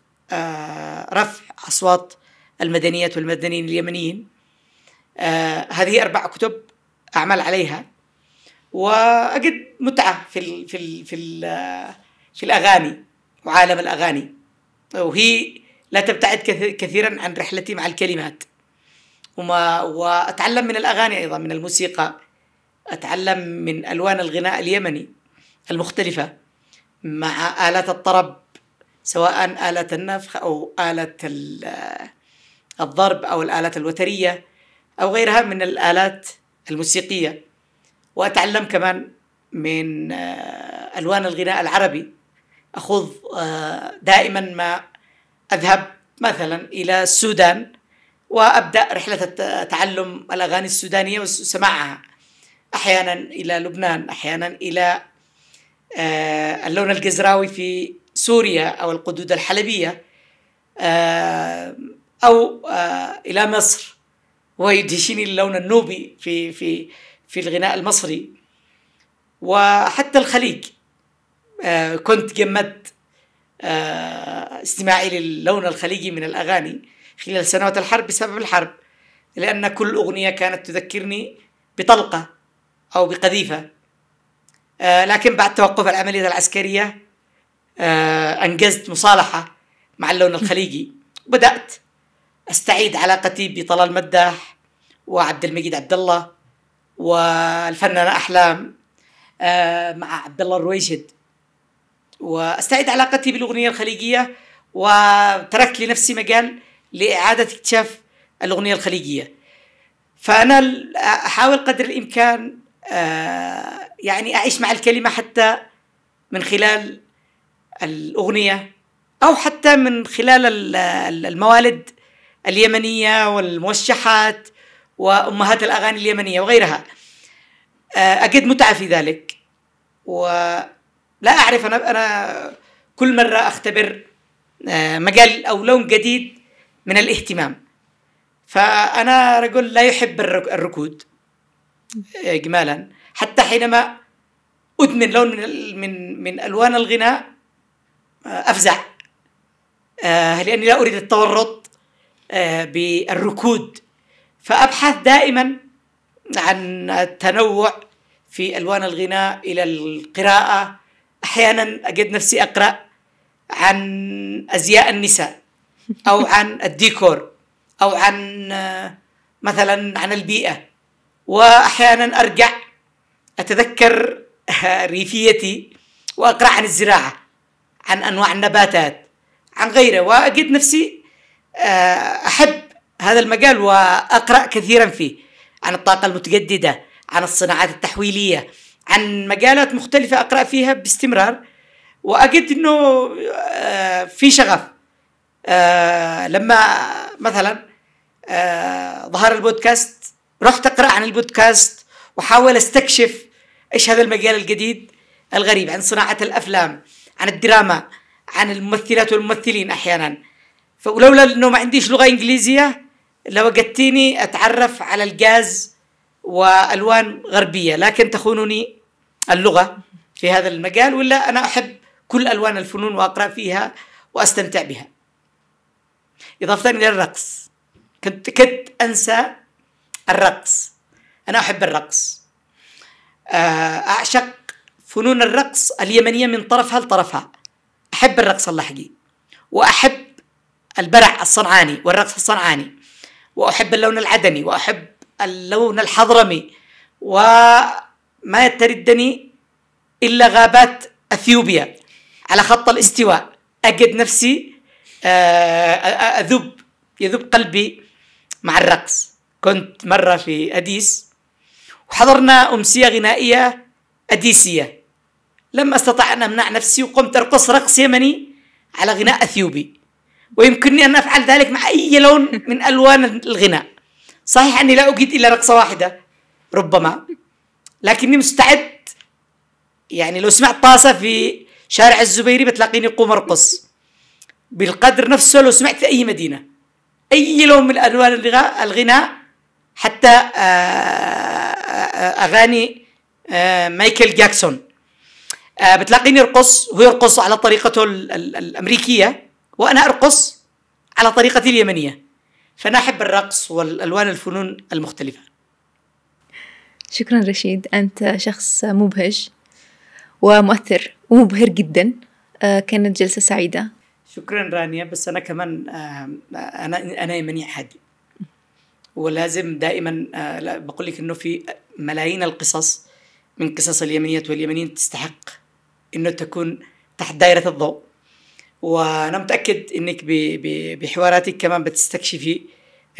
رفع أصوات المدنيات والمدنيين اليمنيين هذه أربع كتب أعمل عليها وأجد متعة في الـ في الـ في, الـ في الأغاني وعالم الأغاني وهي لا تبتعد كثيرا عن رحلتي مع الكلمات وما وأتعلم من الأغاني أيضا من الموسيقى أتعلم من ألوان الغناء اليمني المختلفة مع آلات الطرب سواء آلة النفخ أو آلة الضرب أو الآلات الوترية أو غيرها من الآلات الموسيقية وأتعلم كمان من آه، ألوان الغناء العربي أخوض آه، دائما ما اذهب مثلا الى السودان وابدا رحله تعلم الاغاني السودانيه وسماعها احيانا الى لبنان احيانا الى آه، اللون الجزراوي في سوريا او القدود الحلبيه آه، او آه، الى مصر ويدهشني اللون النوبي في في في الغناء المصري وحتى الخليج كنت جمدت آه، استماعي للون الخليجي من الأغاني خلال سنوات الحرب بسبب الحرب لأن كل أغنية كانت تذكرني بطلقة أو بقذيفة آه، لكن بعد توقف العملية العسكرية آه، أنجزت مصالحة مع اللون الخليجي وبدأت أستعيد علاقتي بطلال مداح وعبد المجيد عبد الله والفنانة أحلام مع عبد الله الرويشد واستعيد علاقتي بالاغنيه الخليجيه وتركت لنفسي مجال لاعاده اكتشاف الاغنيه الخليجيه فانا احاول قدر الامكان آه، يعني اعيش مع الكلمه حتى من خلال الاغنيه او حتى من خلال الموالد اليمنيه والموشحات وامهات الاغاني اليمنيه وغيرها آه، اجد متعه في ذلك و لا اعرف انا انا كل مره اختبر آه، مجال او لون جديد من الاهتمام فانا رجل لا يحب الركود اجمالا آه، حتى حينما ادمن لون من من من الوان الغناء آه، افزع لاني لا اريد التورط بالركود فابحث دائما عن التنوع في الوان الغناء الى القراءه احيانا اجد نفسي اقرا عن ازياء النساء او عن الديكور او عن آه، مثلا عن البيئه واحيانا ارجع اتذكر آه، ريفيتي واقرا عن الزراعه عن انواع النباتات عن غيره واجد نفسي آه، احب هذا المجال واقرا كثيرا فيه عن الطاقه المتجدده عن الصناعات التحويليه عن مجالات مختلفة أقرأ فيها باستمرار وأجد أنه آه، في شغف آه، لما مثلا آه، ظهر البودكاست رحت أقرأ عن البودكاست وحاول استكشف ايش هذا المجال الجديد الغريب عن صناعة الأفلام عن الدراما عن الممثلات والممثلين أحيانا فلولا أنه ما عنديش لغة إنجليزية لوجدتني أتعرف على الجاز والوان غربيه لكن تخونني اللغه في هذا المجال ولا انا احب كل الوان الفنون واقرا فيها واستمتع بها. اضافه الى الرقص كنت كنت انسى الرقص انا احب الرقص آه، اعشق فنون الرقص اليمنيه من طرفها لطرفها احب الرقص اللحقي واحب البرع الصنعاني والرقص الصنعاني واحب اللون العدني واحب اللون الحضرمي وما يتردني إلا غابات أثيوبيا على خط الاستواء أجد نفسي آه، أذب يذب قلبي مع الرقص كنت مرة في أديس وحضرنا أمسية غنائية أديسية لم أستطع أن أمنع نفسي وقمت أرقص رقص يمني على غناء أثيوبي ويمكنني أن أفعل ذلك مع أي لون من ألوان الغناء صحيح أني لا أجيد إلا رقصة واحدة ربما لكني مستعد يعني لو سمعت طاسة في شارع الزبيري بتلاقيني قوم أرقص بالقدر نفسه لو سمعت في أي مدينة أي لون من ألوان الغناء حتى آه، آه، آه، أغاني مايكل جاكسون بتلاقيني أرقص هو يرقص على طريقته الأمريكية وأنا أرقص على طريقتي اليمنيه فأنا أحب الرقص والألوان الفنون المختلفة شكرا رشيد أنت شخص مبهج ومؤثر ومبهر جدا آه، كانت جلسة سعيدة شكرا رانيا بس أنا كمان آه، أنا أنا يمني حادي ولازم دائما آه، بقول لك إنه في ملايين القصص من قصص اليمنيات واليمنيين تستحق إنه تكون تحت دائرة الضوء وانا متاكد انك بحواراتك كمان بتستكشفي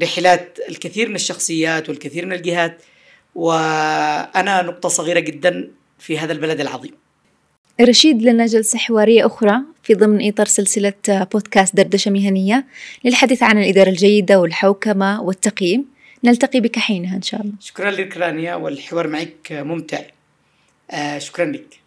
رحلات الكثير من الشخصيات والكثير من الجهات وانا نقطه صغيره جدا في هذا البلد العظيم رشيد لنا جلسة حوارية أخرى في ضمن إطار سلسلة بودكاست دردشة مهنية للحديث عن الإدارة الجيدة والحوكمة والتقييم نلتقي بك حينها إن شاء الله شكرا لك رانيا والحوار معك ممتع آه شكرا لك